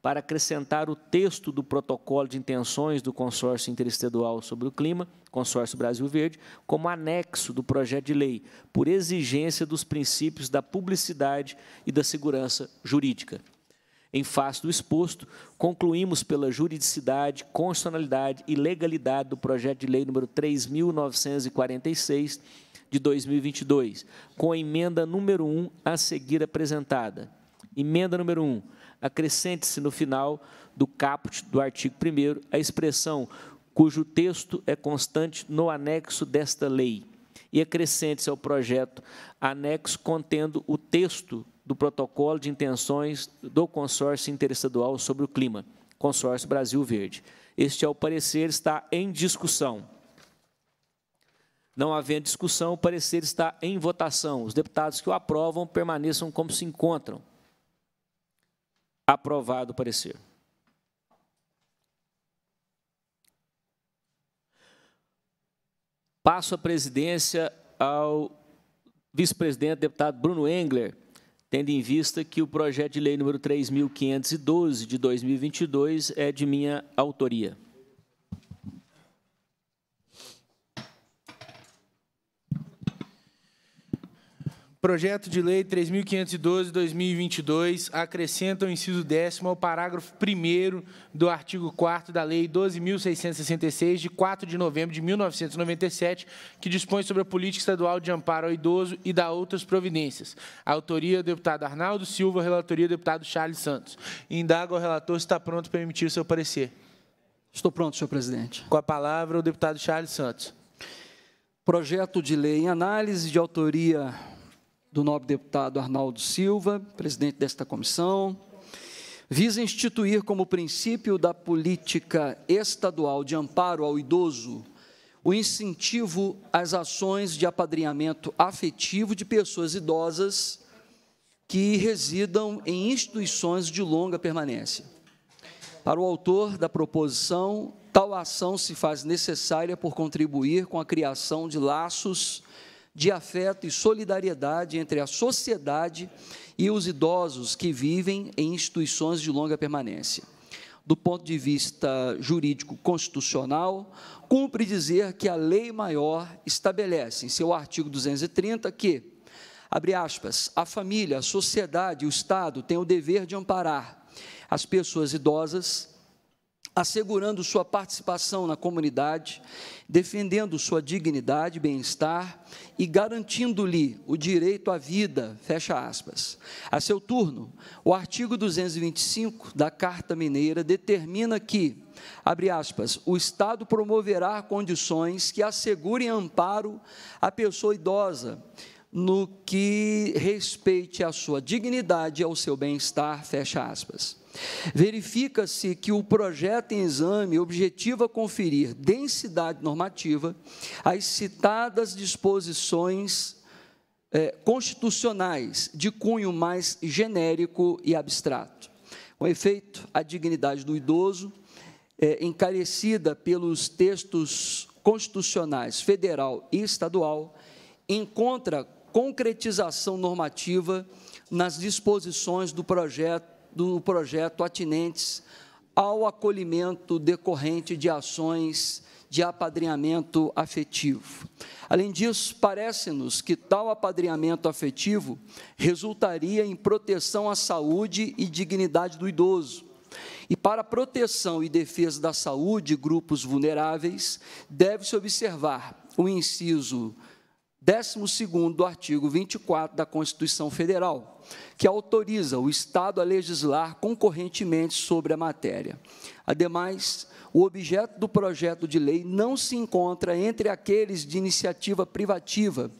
para acrescentar o texto do protocolo de intenções do Consórcio Interestadual sobre o Clima, Consórcio Brasil Verde, como anexo do projeto de lei, por exigência dos princípios da publicidade e da segurança jurídica. Em face do exposto, concluímos pela juridicidade, constitucionalidade e legalidade do projeto de lei número 3946 de 2022, com a emenda número 1 a seguir apresentada. Emenda número 1. Acrescente-se no final do caput do artigo 1 a expressão cujo texto é constante no anexo desta lei e acrescente-se ao projeto anexo contendo o texto do protocolo de intenções do consórcio interestadual sobre o clima, consórcio Brasil Verde. Este, é o parecer, está em discussão. Não havendo discussão, o parecer está em votação. Os deputados que o aprovam permaneçam como se encontram. Aprovado o parecer. Passo a presidência ao vice-presidente, deputado Bruno Engler, tendo em vista que o projeto de lei número 3.512 de 2022 é de minha autoria. Projeto de Lei 3.512-2022 acrescenta o inciso décimo ao parágrafo 1 do artigo 4 da Lei 12.666, de 4 de novembro de 1997, que dispõe sobre a política estadual de amparo ao idoso e da outras providências. Autoria, deputado Arnaldo Silva, relatoria, deputado Charles Santos. Indaga o relator se está pronto para emitir o seu parecer. Estou pronto, senhor presidente. Com a palavra, o deputado Charles Santos. Projeto de lei em análise de autoria do nobre deputado Arnaldo Silva, presidente desta comissão, visa instituir como princípio da política estadual de amparo ao idoso o incentivo às ações de apadrinhamento afetivo de pessoas idosas que residam em instituições de longa permanência. Para o autor da proposição, tal ação se faz necessária por contribuir com a criação de laços de afeto e solidariedade entre a sociedade e os idosos que vivem em instituições de longa permanência. Do ponto de vista jurídico constitucional, cumpre dizer que a lei maior estabelece, em seu artigo 230, que, abre aspas, a família, a sociedade e o Estado têm o dever de amparar as pessoas idosas assegurando sua participação na comunidade, defendendo sua dignidade, bem-estar e garantindo-lhe o direito à vida, fecha aspas. A seu turno, o artigo 225 da Carta Mineira determina que, abre aspas, o Estado promoverá condições que assegurem amparo à pessoa idosa, no que respeite à sua dignidade e ao seu bem-estar, fecha aspas verifica-se que o projeto em exame objetiva conferir densidade normativa às citadas disposições é, constitucionais de cunho mais genérico e abstrato. Com efeito, a dignidade do idoso, é, encarecida pelos textos constitucionais federal e estadual, encontra concretização normativa nas disposições do projeto do projeto atinentes ao acolhimento decorrente de ações de apadrinhamento afetivo. Além disso, parece-nos que tal apadrinhamento afetivo resultaria em proteção à saúde e dignidade do idoso. E para proteção e defesa da saúde de grupos vulneráveis, deve-se observar o inciso 12 artigo 24 da Constituição Federal, que autoriza o Estado a legislar concorrentemente sobre a matéria. Ademais, o objeto do projeto de lei não se encontra entre aqueles de iniciativa privativa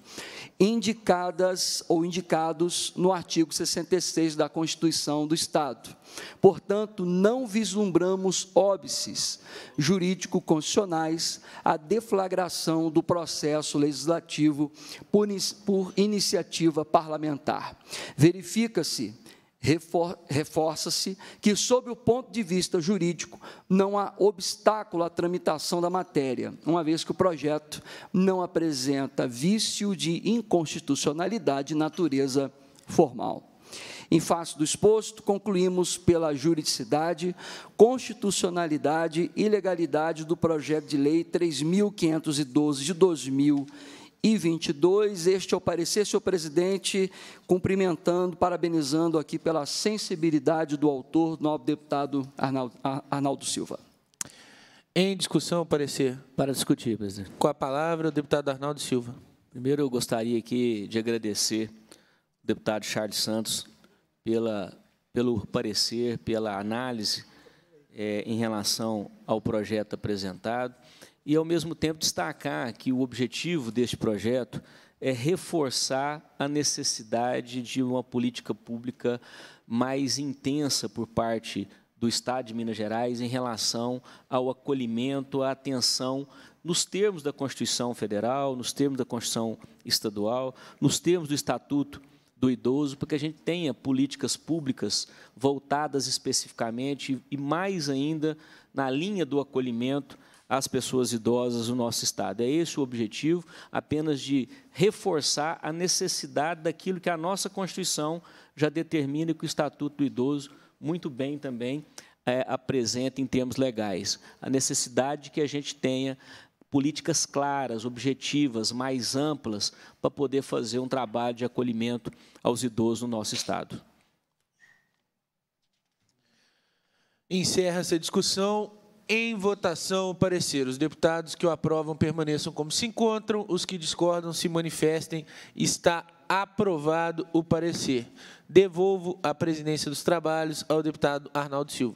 indicadas ou indicados no artigo 66 da Constituição do Estado. Portanto, não vislumbramos óbices jurídico-constitucionais à deflagração do processo legislativo por, por iniciativa parlamentar. Verifica-se Reforça-se que, sob o ponto de vista jurídico, não há obstáculo à tramitação da matéria, uma vez que o projeto não apresenta vício de inconstitucionalidade de natureza formal. Em face do exposto, concluímos pela juridicidade, constitucionalidade e legalidade do projeto de lei 3.512 de 2000 e 22. Este é o parecer, senhor presidente, cumprimentando, parabenizando aqui pela sensibilidade do autor, nobre deputado Arnaldo, Arnaldo Silva. Em discussão, parecer. Para discutir, presidente. Com a palavra, o deputado Arnaldo Silva. Primeiro, eu gostaria aqui de agradecer o deputado Charles Santos pela, pelo parecer, pela análise é, em relação ao projeto apresentado e, ao mesmo tempo, destacar que o objetivo deste projeto é reforçar a necessidade de uma política pública mais intensa por parte do Estado de Minas Gerais em relação ao acolhimento, à atenção, nos termos da Constituição Federal, nos termos da Constituição Estadual, nos termos do Estatuto do Idoso, para que a gente tenha políticas públicas voltadas especificamente e, mais ainda, na linha do acolhimento, às pessoas idosas no nosso Estado. É esse o objetivo, apenas de reforçar a necessidade daquilo que a nossa Constituição já determina e que o Estatuto do Idoso, muito bem também, é, apresenta em termos legais. A necessidade de que a gente tenha políticas claras, objetivas, mais amplas, para poder fazer um trabalho de acolhimento aos idosos no nosso Estado. Encerra essa discussão em votação o parecer. Os deputados que o aprovam permaneçam como se encontram, os que discordam se manifestem. Está aprovado o parecer. Devolvo a presidência dos trabalhos ao deputado Arnaldo Silva.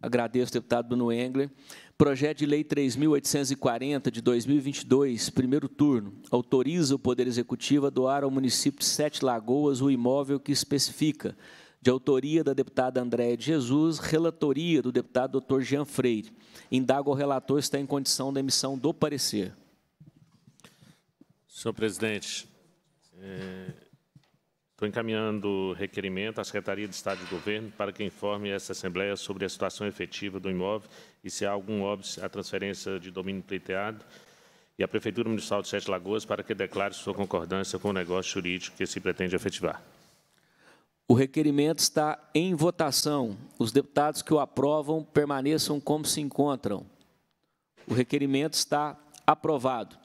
Agradeço, deputado Bruno Engler. Projeto de Lei 3.840, de 2022, primeiro turno, autoriza o Poder Executivo a doar ao município de Sete Lagoas o imóvel que especifica de autoria da deputada Andréa de Jesus, relatoria do deputado Dr. Jean Freire. Indago o relator se está em condição da emissão do parecer. Senhor presidente, estou é, encaminhando requerimento à Secretaria de Estado de Governo para que informe essa Assembleia sobre a situação efetiva do imóvel e se há algum óbvio à transferência de domínio pleiteado e à Prefeitura Municipal de Sete Lagoas para que declare sua concordância com o negócio jurídico que se pretende efetivar. O requerimento está em votação. Os deputados que o aprovam permaneçam como se encontram. O requerimento está aprovado.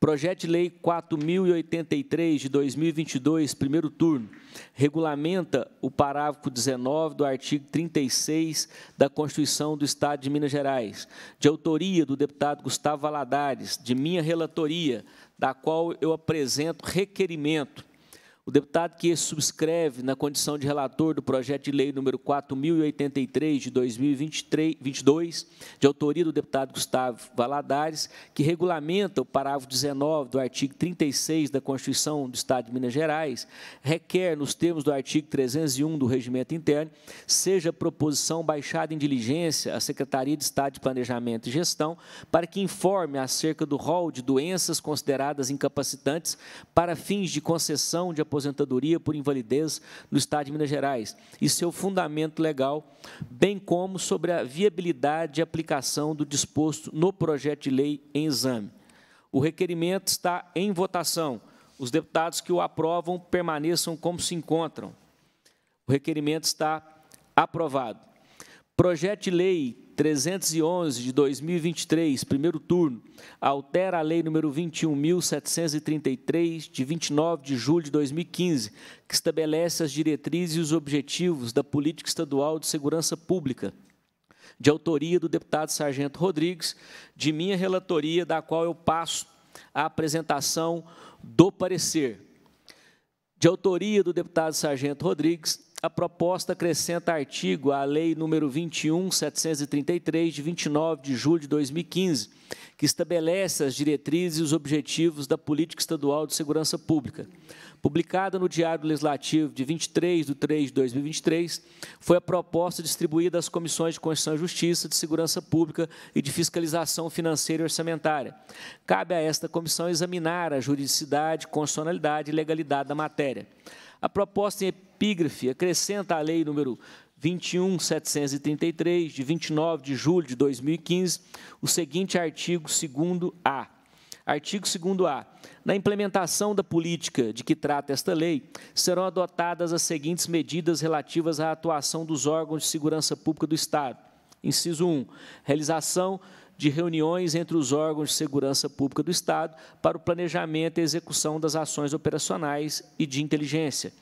Projeto de Lei 4083 de 2022, primeiro turno, regulamenta o parágrafo 19 do artigo 36 da Constituição do Estado de Minas Gerais, de autoria do deputado Gustavo Valadares, de minha relatoria, da qual eu apresento requerimento o deputado que subscreve na condição de relator do projeto de lei número 4083 de 2022, de autoria do deputado Gustavo Valadares, que regulamenta o parágrafo 19 do artigo 36 da Constituição do Estado de Minas Gerais, requer, nos termos do artigo 301 do Regimento Interno, seja proposição baixada em diligência à Secretaria de Estado de Planejamento e Gestão para que informe acerca do rol de doenças consideradas incapacitantes para fins de concessão de aposentadoria aposentadoria por invalidez no Estado de Minas Gerais e seu fundamento legal, bem como sobre a viabilidade de aplicação do disposto no projeto de lei em exame. O requerimento está em votação. Os deputados que o aprovam permaneçam como se encontram. O requerimento está aprovado. Projeto de lei 311 de 2023, primeiro turno, altera a lei número 21.733 de 29 de julho de 2015, que estabelece as diretrizes e os objetivos da política estadual de segurança pública, de autoria do deputado Sargento Rodrigues, de minha relatoria, da qual eu passo a apresentação do parecer. De autoria do deputado Sargento Rodrigues, a proposta acrescenta artigo à Lei número 21733 de 29 de julho de 2015, que estabelece as diretrizes e os objetivos da Política Estadual de Segurança Pública. Publicada no Diário Legislativo de 23 de 3 de 2023, foi a proposta distribuída às Comissões de Constituição e Justiça, de Segurança Pública e de Fiscalização Financeira e Orçamentária. Cabe a esta comissão examinar a juridicidade, constitucionalidade e legalidade da matéria. A proposta em epígrafe acrescenta à lei número 21.733, de 29 de julho de 2015, o seguinte artigo 2A. Artigo 2A. Na implementação da política de que trata esta lei, serão adotadas as seguintes medidas relativas à atuação dos órgãos de segurança pública do Estado. Inciso 1. Realização de reuniões entre os órgãos de segurança pública do Estado para o planejamento e execução das ações operacionais e de inteligência.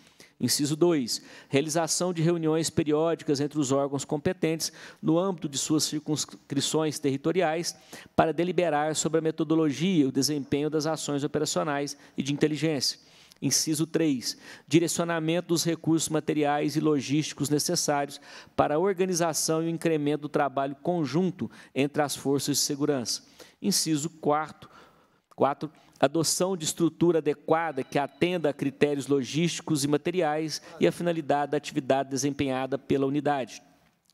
Inciso 2. Realização de reuniões periódicas entre os órgãos competentes no âmbito de suas circunscrições territoriais para deliberar sobre a metodologia e o desempenho das ações operacionais e de inteligência. Inciso 3. Direcionamento dos recursos materiais e logísticos necessários para a organização e o incremento do trabalho conjunto entre as forças de segurança. Inciso 4. 4 adoção de estrutura adequada que atenda a critérios logísticos e materiais e a finalidade da atividade desempenhada pela unidade.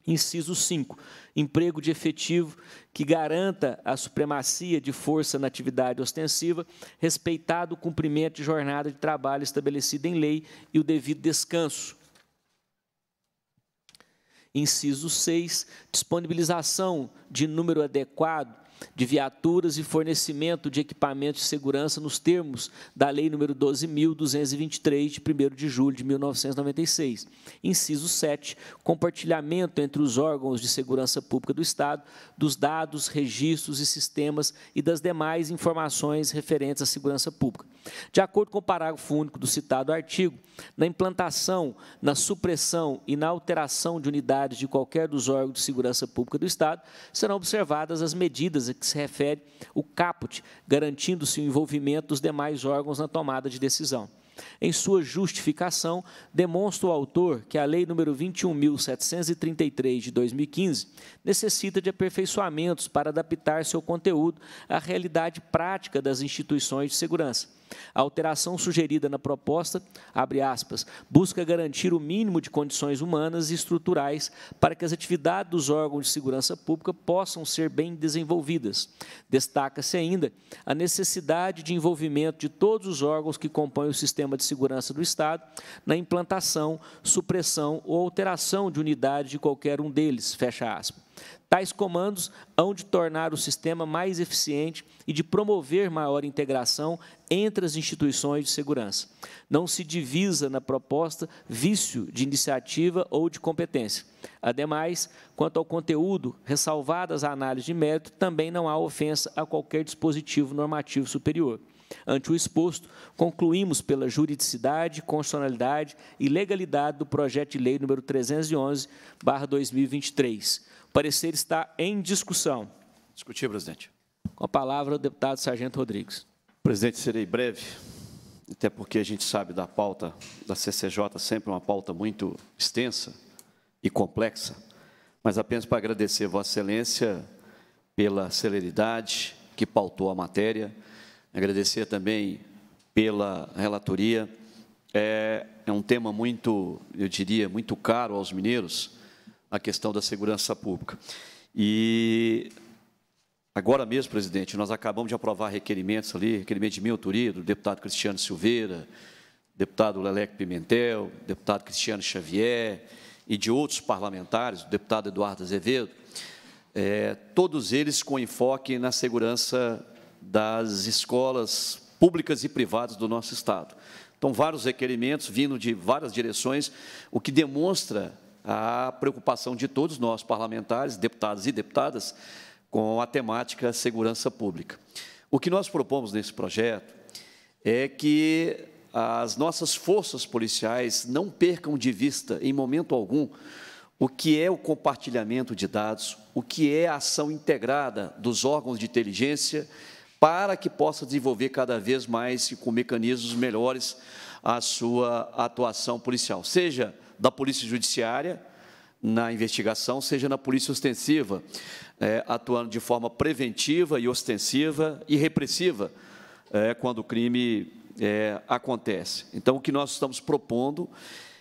Inciso 5. Emprego de efetivo que garanta a supremacia de força na atividade ostensiva, respeitado o cumprimento de jornada de trabalho estabelecida em lei e o devido descanso. Inciso 6. Disponibilização de número adequado de viaturas e fornecimento de equipamentos de segurança nos termos da Lei nº 12.223, de 1 de julho de 1996. Inciso 7. Compartilhamento entre os órgãos de segurança pública do Estado dos dados, registros e sistemas e das demais informações referentes à segurança pública. De acordo com o parágrafo único do citado artigo, na implantação, na supressão e na alteração de unidades de qualquer dos órgãos de segurança pública do Estado, serão observadas as medidas que se refere o caput, garantindo-se o envolvimento dos demais órgãos na tomada de decisão. Em sua justificação, demonstra o autor que a Lei nº 21.733 de 2015 necessita de aperfeiçoamentos para adaptar seu conteúdo à realidade prática das instituições de segurança a alteração sugerida na proposta, abre aspas, busca garantir o mínimo de condições humanas e estruturais para que as atividades dos órgãos de segurança pública possam ser bem desenvolvidas. Destaca-se ainda a necessidade de envolvimento de todos os órgãos que compõem o sistema de segurança do Estado na implantação, supressão ou alteração de unidade de qualquer um deles, fecha aspas. Tais comandos hão de tornar o sistema mais eficiente e de promover maior integração entre as instituições de segurança. Não se divisa na proposta vício de iniciativa ou de competência. Ademais, quanto ao conteúdo, ressalvadas a análise de mérito, também não há ofensa a qualquer dispositivo normativo superior. Ante o exposto, concluímos pela juridicidade, constitucionalidade e legalidade do projeto de lei número 311/2023. O parecer está em discussão. Discutir, presidente. Com a palavra o deputado Sargento Rodrigues. Presidente, serei breve, até porque a gente sabe da pauta da CCJ, sempre uma pauta muito extensa e complexa, mas apenas para agradecer Vossa Excelência pela celeridade que pautou a matéria, agradecer também pela relatoria. É, é um tema muito, eu diria, muito caro aos mineiros, a questão da segurança pública. E Agora mesmo, presidente, nós acabamos de aprovar requerimentos ali, requerimento de minha autoria, do deputado Cristiano Silveira, deputado Leleque Pimentel, deputado Cristiano Xavier e de outros parlamentares, o deputado Eduardo Azevedo, é, todos eles com enfoque na segurança das escolas públicas e privadas do nosso Estado. Então, vários requerimentos vindo de várias direções, o que demonstra a preocupação de todos nós, parlamentares, deputados e deputadas, com a temática segurança pública. O que nós propomos nesse projeto é que as nossas forças policiais não percam de vista, em momento algum, o que é o compartilhamento de dados, o que é a ação integrada dos órgãos de inteligência, para que possa desenvolver cada vez mais e com mecanismos melhores a sua atuação policial, seja da Polícia Judiciária, na investigação, seja na polícia ostensiva, é, atuando de forma preventiva e ostensiva e repressiva é, quando o crime é, acontece. Então, o que nós estamos propondo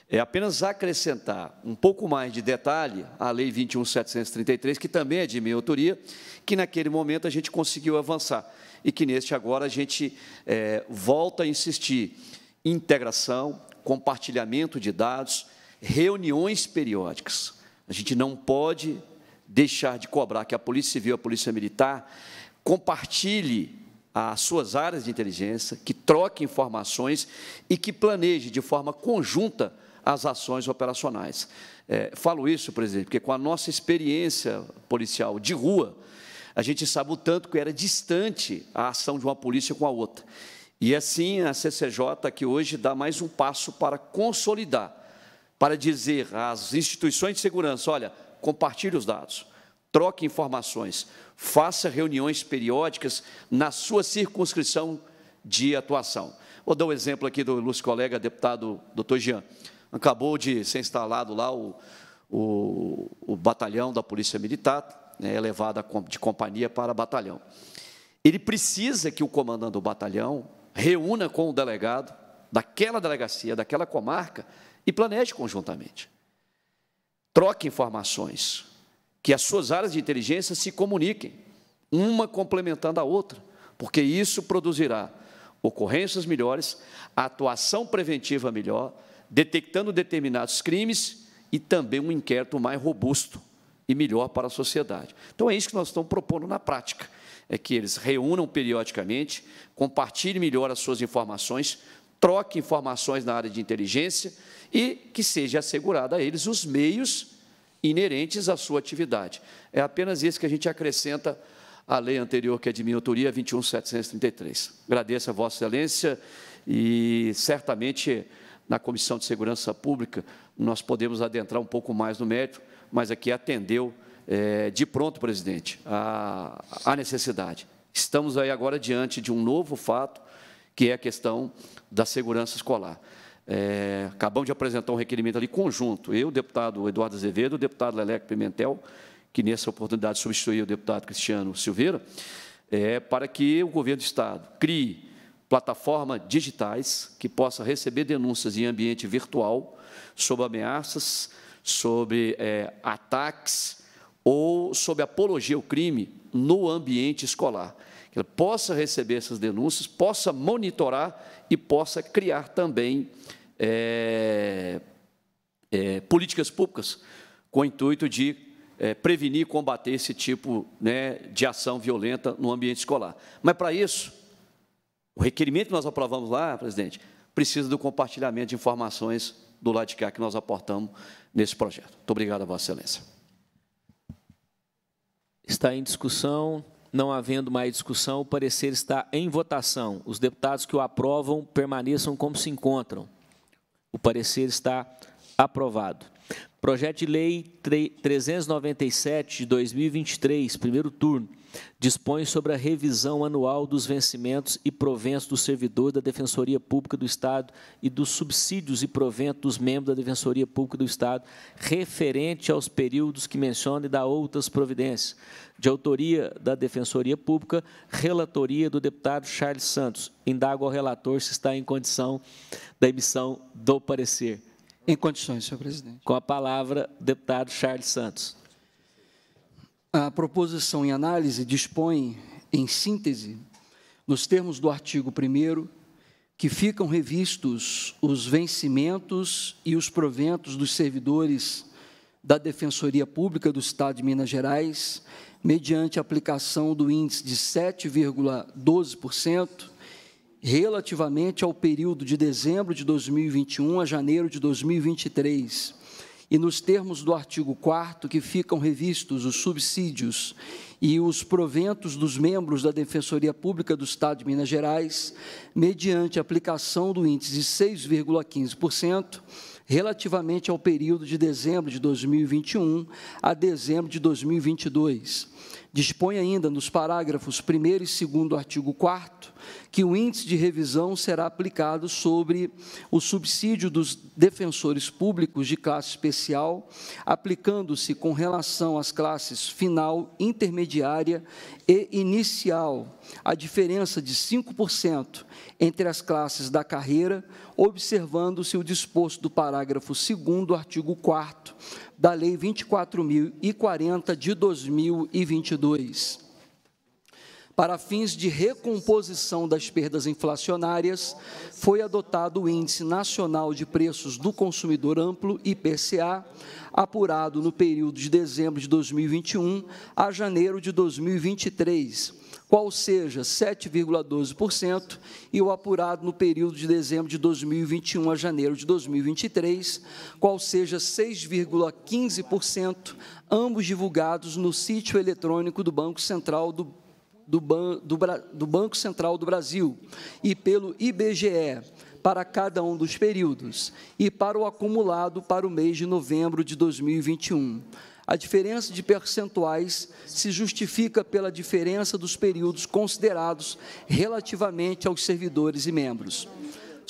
é apenas acrescentar um pouco mais de detalhe à Lei 21.733, que também é de minha autoria, que naquele momento a gente conseguiu avançar e que neste agora a gente é, volta a insistir. Integração, compartilhamento de dados, reuniões periódicas. A gente não pode deixar de cobrar que a Polícia Civil, a Polícia Militar, compartilhe as suas áreas de inteligência, que troque informações e que planeje de forma conjunta as ações operacionais. É, falo isso, presidente, porque com a nossa experiência policial de rua, a gente sabe o tanto que era distante a ação de uma polícia com a outra. E assim a CCJ que hoje dá mais um passo para consolidar, para dizer às instituições de segurança, olha, compartilhe os dados, troque informações, faça reuniões periódicas na sua circunscrição de atuação. Vou dar um exemplo aqui do ilustre colega, deputado doutor Jean. Acabou de ser instalado lá o, o, o batalhão da Polícia Militar, né, elevado de companhia para batalhão. Ele precisa que o comandante do batalhão reúna com o delegado daquela delegacia, daquela comarca, e planeje conjuntamente. Troque informações, que as suas áreas de inteligência se comuniquem, uma complementando a outra, porque isso produzirá ocorrências melhores, atuação preventiva melhor, detectando determinados crimes e também um inquérito mais robusto e melhor para a sociedade. Então, é isso que nós estamos propondo na prática, é que eles reúnam periodicamente, compartilhem melhor as suas informações, troquem informações na área de inteligência e que seja assegurada a eles os meios inerentes à sua atividade. É apenas isso que a gente acrescenta à lei anterior, que é de minha autoria, 21733. Agradeço a Vossa Excelência e certamente na Comissão de Segurança Pública nós podemos adentrar um pouco mais no mérito, mas aqui atendeu é, de pronto, presidente, a, a necessidade. Estamos aí agora diante de um novo fato, que é a questão da segurança escolar. É, acabamos de apresentar um requerimento ali conjunto, eu, deputado Eduardo Azevedo, o deputado Leleque Pimentel, que nessa oportunidade substituiu o deputado Cristiano Silveira, é, para que o governo do Estado crie plataformas digitais que possa receber denúncias em ambiente virtual sobre ameaças, sobre é, ataques ou sobre apologia ao crime no ambiente escolar. Que ele possa receber essas denúncias, possa monitorar e possa criar também é, é, políticas públicas com o intuito de é, prevenir e combater esse tipo né, de ação violenta no ambiente escolar. Mas, para isso, o requerimento que nós aprovamos lá, presidente, precisa do compartilhamento de informações do lado de cá que nós aportamos nesse projeto. Muito obrigado, Vossa Excelência. Está em discussão. Não havendo mais discussão, o parecer está em votação. Os deputados que o aprovam permaneçam como se encontram. O parecer está aprovado. Projeto de Lei 397 de 2023, primeiro turno dispõe sobre a revisão anual dos vencimentos e proventos do servidor da Defensoria Pública do Estado e dos subsídios e proventos dos membros da Defensoria Pública do Estado, referente aos períodos que menciona e dá outras providências, de autoria da Defensoria Pública, relatoria do deputado Charles Santos. Indago ao relator se está em condição da emissão do parecer. Em condições, senhor presidente. Com a palavra, deputado Charles Santos. A proposição em análise dispõe, em síntese, nos termos do artigo 1, que ficam revistos os vencimentos e os proventos dos servidores da Defensoria Pública do Estado de Minas Gerais, mediante aplicação do índice de 7,12%, relativamente ao período de dezembro de 2021 a janeiro de 2023 e nos termos do artigo 4 que ficam revistos os subsídios e os proventos dos membros da Defensoria Pública do Estado de Minas Gerais, mediante aplicação do índice de 6,15%, relativamente ao período de dezembro de 2021 a dezembro de 2022. Dispõe ainda nos parágrafos 1 e 2 do artigo 4 que o índice de revisão será aplicado sobre o subsídio dos defensores públicos de classe especial, aplicando-se com relação às classes final, intermediária e inicial, a diferença de 5% entre as classes da carreira, observando-se o disposto do parágrafo 2 do artigo 4 da Lei 24.040 de 2022. Para fins de recomposição das perdas inflacionárias, foi adotado o Índice Nacional de Preços do Consumidor Amplo, IPCA, apurado no período de dezembro de 2021 a janeiro de 2023, qual seja 7,12%, e o apurado no período de dezembro de 2021 a janeiro de 2023, qual seja 6,15%, ambos divulgados no sítio eletrônico do Banco Central do do, ban do, do Banco Central do Brasil e pelo IBGE para cada um dos períodos e para o acumulado para o mês de novembro de 2021. A diferença de percentuais se justifica pela diferença dos períodos considerados relativamente aos servidores e membros.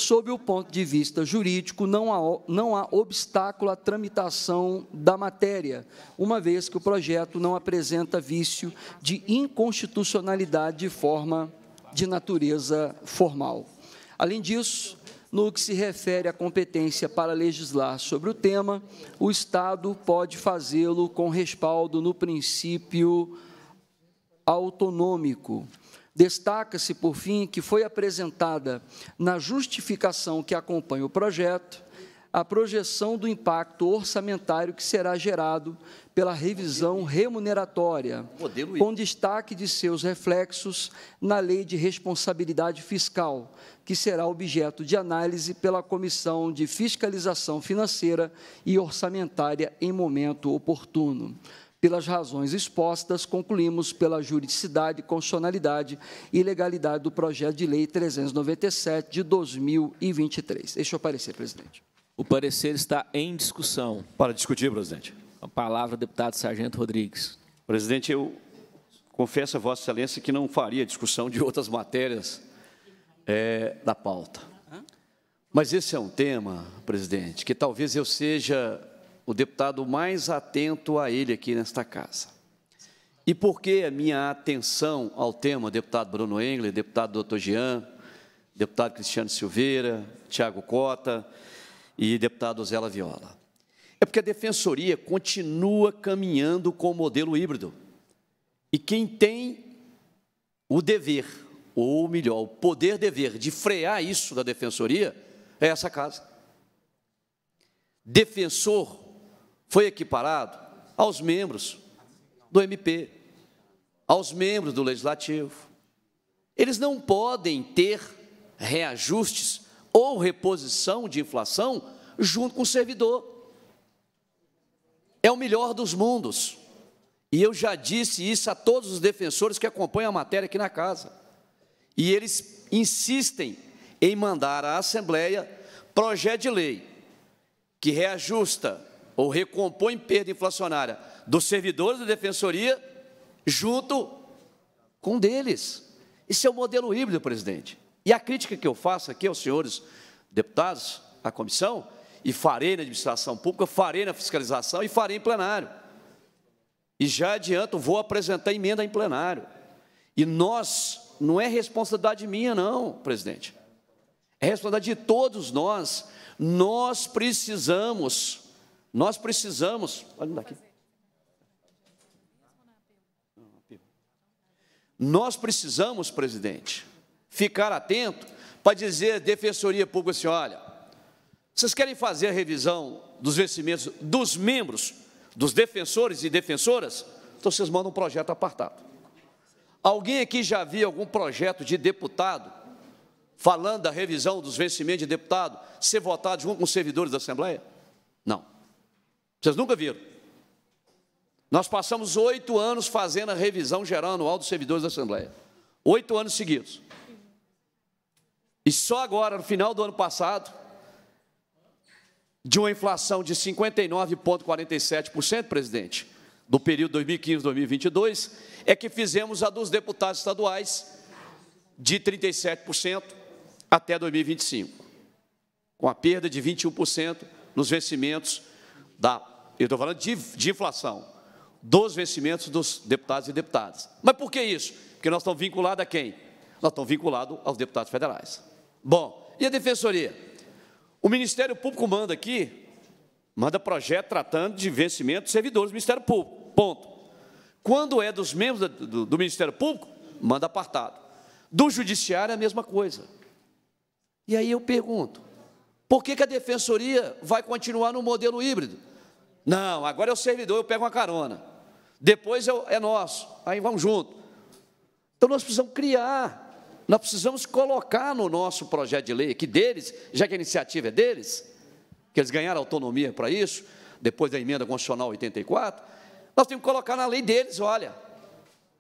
Sob o ponto de vista jurídico, não há, não há obstáculo à tramitação da matéria, uma vez que o projeto não apresenta vício de inconstitucionalidade de forma de natureza formal. Além disso, no que se refere à competência para legislar sobre o tema, o Estado pode fazê-lo com respaldo no princípio autonômico, Destaca-se, por fim, que foi apresentada na justificação que acompanha o projeto a projeção do impacto orçamentário que será gerado pela revisão remuneratória, com destaque de seus reflexos na Lei de Responsabilidade Fiscal, que será objeto de análise pela Comissão de Fiscalização Financeira e Orçamentária em momento oportuno. Pelas razões expostas, concluímos pela juridicidade, constitucionalidade e legalidade do projeto de lei 397 de 2023. Este é o parecer, presidente. O parecer está em discussão. Para discutir, presidente. A palavra, deputado Sargento Rodrigues. Presidente, eu confesso a Vossa Excelência que não faria discussão de outras matérias é, da pauta. Mas esse é um tema, presidente, que talvez eu seja o deputado mais atento a ele aqui nesta casa. E por que a minha atenção ao tema, deputado Bruno Engler, deputado doutor Jean, deputado Cristiano Silveira, Tiago Cota e deputado Zé Viola? É porque a defensoria continua caminhando com o modelo híbrido. E quem tem o dever, ou melhor, o poder-dever de frear isso da defensoria é essa casa. Defensor foi equiparado aos membros do MP, aos membros do Legislativo. Eles não podem ter reajustes ou reposição de inflação junto com o servidor. É o melhor dos mundos. E eu já disse isso a todos os defensores que acompanham a matéria aqui na casa. E eles insistem em mandar à Assembleia projeto de lei que reajusta ou recompõe perda inflacionária dos servidores da defensoria junto com deles. Esse é o modelo híbrido, presidente. E a crítica que eu faço aqui aos senhores deputados, à comissão, e farei na administração pública, farei na fiscalização e farei em plenário. E já adianto, vou apresentar emenda em plenário. E nós, não é responsabilidade minha, não, presidente. É responsabilidade de todos nós. Nós precisamos nós precisamos. Olha, daqui. Nós precisamos, presidente, ficar atento para dizer à Defensoria Pública assim: olha, vocês querem fazer a revisão dos vencimentos dos membros, dos defensores e defensoras? Então vocês mandam um projeto apartado. Alguém aqui já viu algum projeto de deputado falando da revisão dos vencimentos de deputado ser votado junto com os servidores da Assembleia? Não. Vocês nunca viram. Nós passamos oito anos fazendo a revisão geral anual dos servidores da Assembleia. Oito anos seguidos. E só agora, no final do ano passado, de uma inflação de 59,47%, presidente, do período 2015-2022, é que fizemos a dos deputados estaduais de 37% até 2025, com a perda de 21% nos vencimentos da, eu estou falando de, de inflação, dos vencimentos dos deputados e deputadas. Mas por que isso? Porque nós estamos vinculados a quem? Nós estamos vinculados aos deputados federais. Bom, e a defensoria? O Ministério Público manda aqui, manda projeto tratando de vencimento de servidores do Ministério Público, ponto. Quando é dos membros do, Ministério Público, manda apartado. Do Judiciário é a mesma coisa. E aí eu pergunto, por que, que a Defensoria vai continuar no modelo híbrido? Não, agora é o servidor, eu pego uma carona. Depois eu, é nosso, aí vamos junto. Então nós precisamos criar, nós precisamos colocar no nosso projeto de lei, que deles, já que a iniciativa é deles, que eles ganharam autonomia para isso, depois da emenda constitucional 84, nós temos que colocar na lei deles, olha,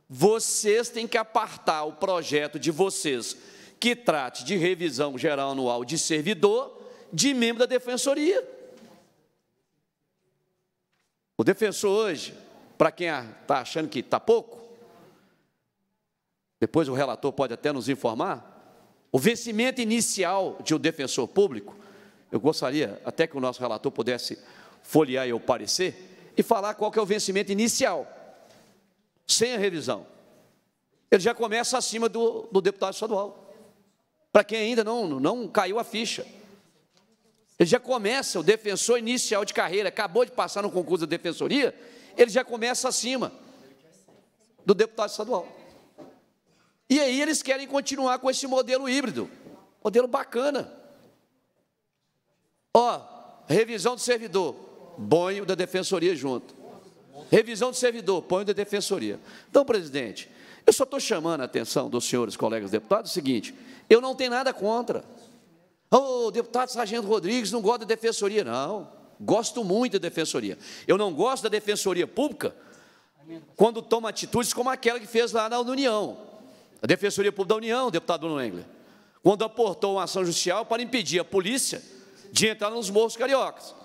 vocês têm que apartar o projeto de vocês que trate de revisão geral anual de servidor de membro da defensoria. O defensor hoje, para quem está achando que está pouco, depois o relator pode até nos informar, o vencimento inicial de um defensor público, eu gostaria até que o nosso relator pudesse folhear e o parecer e falar qual que é o vencimento inicial, sem a revisão. Ele já começa acima do, do deputado estadual. Para quem ainda não, não caiu a ficha. Ele já começa, o defensor inicial de carreira, acabou de passar no concurso da defensoria, ele já começa acima do deputado estadual. E aí eles querem continuar com esse modelo híbrido. Modelo bacana. Ó, revisão do servidor, põe o da defensoria junto. Revisão do servidor, põe o da defensoria. Então, presidente, eu só estou chamando a atenção dos senhores colegas deputados é o seguinte: eu não tenho nada contra. Oh, deputado Sargento Rodrigues não gosta da defensoria. Não, gosto muito da defensoria. Eu não gosto da defensoria pública quando toma atitudes como aquela que fez lá na União. A Defensoria Pública da União, deputado Bruno Engler, quando aportou uma ação judicial para impedir a polícia de entrar nos morros cariocas.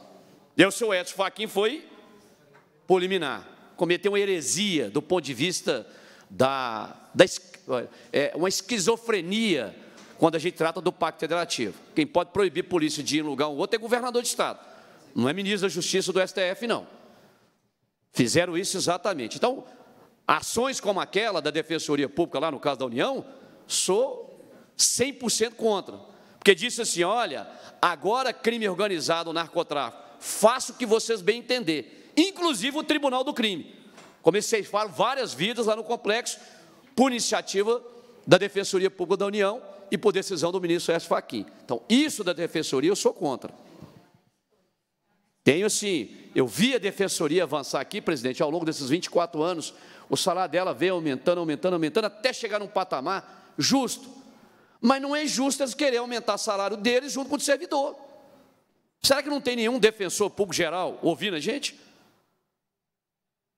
E o seu Edson Fachin foi por liminar. Cometeu uma heresia do ponto de vista da, da é, uma esquizofrenia quando a gente trata do Pacto Federativo. Quem pode proibir polícia de ir em lugar ou outro é governador de Estado. Não é ministro da Justiça do STF, não. Fizeram isso exatamente. Então, ações como aquela da Defensoria Pública, lá no caso da União, sou 100% contra. Porque disse assim, olha, agora crime organizado, narcotráfico, faça o que vocês bem entender, inclusive o Tribunal do Crime. Comecei a falar várias vidas lá no complexo, por iniciativa da Defensoria Pública da União, e por decisão do ministro Sérgio Fachin. Então, isso da defensoria eu sou contra. Tenho sim, eu vi a defensoria avançar aqui, presidente, ao longo desses 24 anos, o salário dela veio aumentando, aumentando, aumentando, até chegar num patamar justo. Mas não é justo eles quererem aumentar o salário deles junto com o servidor. Será que não tem nenhum defensor público geral ouvindo a gente?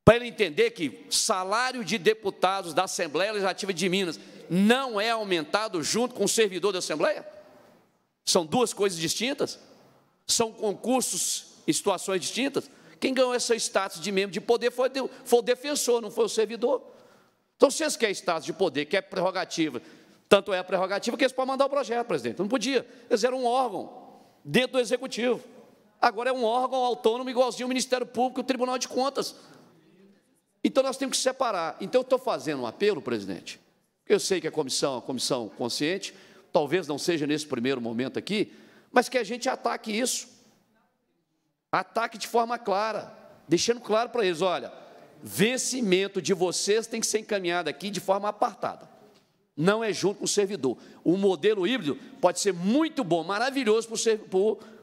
Para ele entender que salário de deputados da Assembleia Legislativa de Minas não é aumentado junto com o servidor da Assembleia? São duas coisas distintas? São concursos e situações distintas? Quem ganhou esse status de membro de poder foi, foi o defensor, não foi o servidor. Então, se eles querem status de poder, quer é prerrogativa, tanto é a prerrogativa que eles podem mandar o projeto, presidente. Não podia. Eles eram um órgão dentro do executivo. Agora é um órgão autônomo igualzinho o Ministério Público e o Tribunal de Contas. Então nós temos que separar. Então eu estou fazendo um apelo, presidente, eu sei que a comissão é uma comissão consciente, talvez não seja nesse primeiro momento aqui, mas que a gente ataque isso. Ataque de forma clara, deixando claro para eles, olha, vencimento de vocês tem que ser encaminhado aqui de forma apartada. Não é junto com o servidor. O modelo híbrido pode ser muito bom, maravilhoso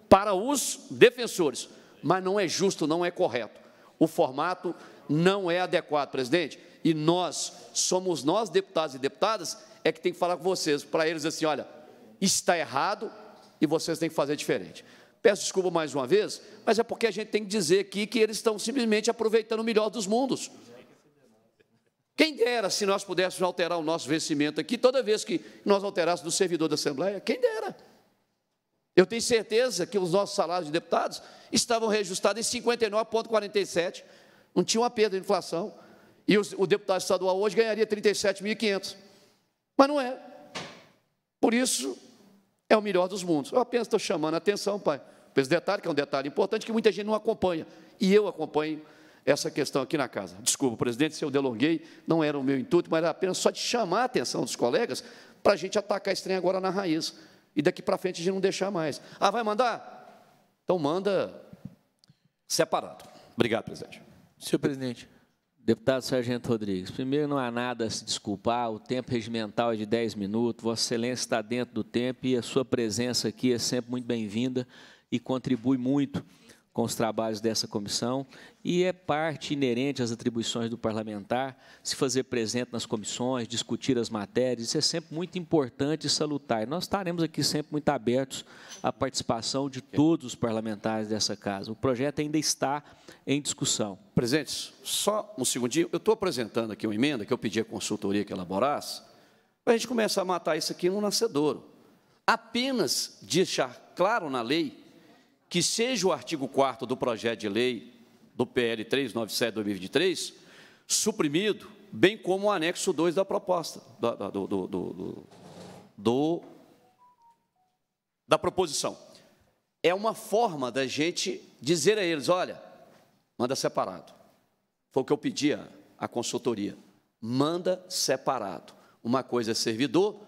para os defensores, mas não é justo, não é correto. O formato não é adequado, presidente, e nós somos nós, deputados e deputadas, é que tem que falar com vocês, para eles assim, olha, está errado e vocês têm que fazer diferente. Peço desculpa mais uma vez, mas é porque a gente tem que dizer aqui que eles estão simplesmente aproveitando o melhor dos mundos. Quem dera se nós pudéssemos alterar o nosso vencimento aqui, toda vez que nós alterássemos o servidor da Assembleia, quem dera. Eu tenho certeza que os nossos salários de deputados estavam reajustados em 59,47, não tinha uma perda de inflação e os, o deputado estadual hoje ganharia 37.500. Mas não é. Por isso, é o melhor dos mundos. Eu apenas estou chamando a atenção, pai, para esse detalhe, que é um detalhe importante, que muita gente não acompanha. E eu acompanho essa questão aqui na casa. Desculpa, presidente, se eu delonguei, não era o meu intuito, mas era apenas só de chamar a atenção dos colegas para a gente atacar esse trem agora na raiz. E daqui para frente a gente não deixar mais. Ah, vai mandar? Então manda separado. Obrigado, presidente. Senhor presidente, Deputado Sargento Rodrigues, primeiro não há nada a se desculpar, o tempo regimental é de 10 minutos, Vossa Excelência está dentro do tempo e a sua presença aqui é sempre muito bem-vinda e contribui muito com os trabalhos dessa comissão e é parte inerente às atribuições do parlamentar se fazer presente nas comissões, discutir as matérias. Isso é sempre muito importante e salutar. E nós estaremos aqui sempre muito abertos à participação de todos os parlamentares dessa casa. O projeto ainda está em discussão. Presidente, só um segundinho. Eu estou apresentando aqui uma emenda que eu pedi à consultoria que elaborasse para a gente começar a matar isso aqui no nascedouro. Apenas deixar claro na lei que seja o artigo 4 do projeto de lei do PL 397-2023 suprimido, bem como o anexo 2 da proposta, da, da, do, do, do, do, da proposição. É uma forma da gente dizer a eles, olha, manda separado. Foi o que eu pedi à, à consultoria. Manda separado. Uma coisa é servidor,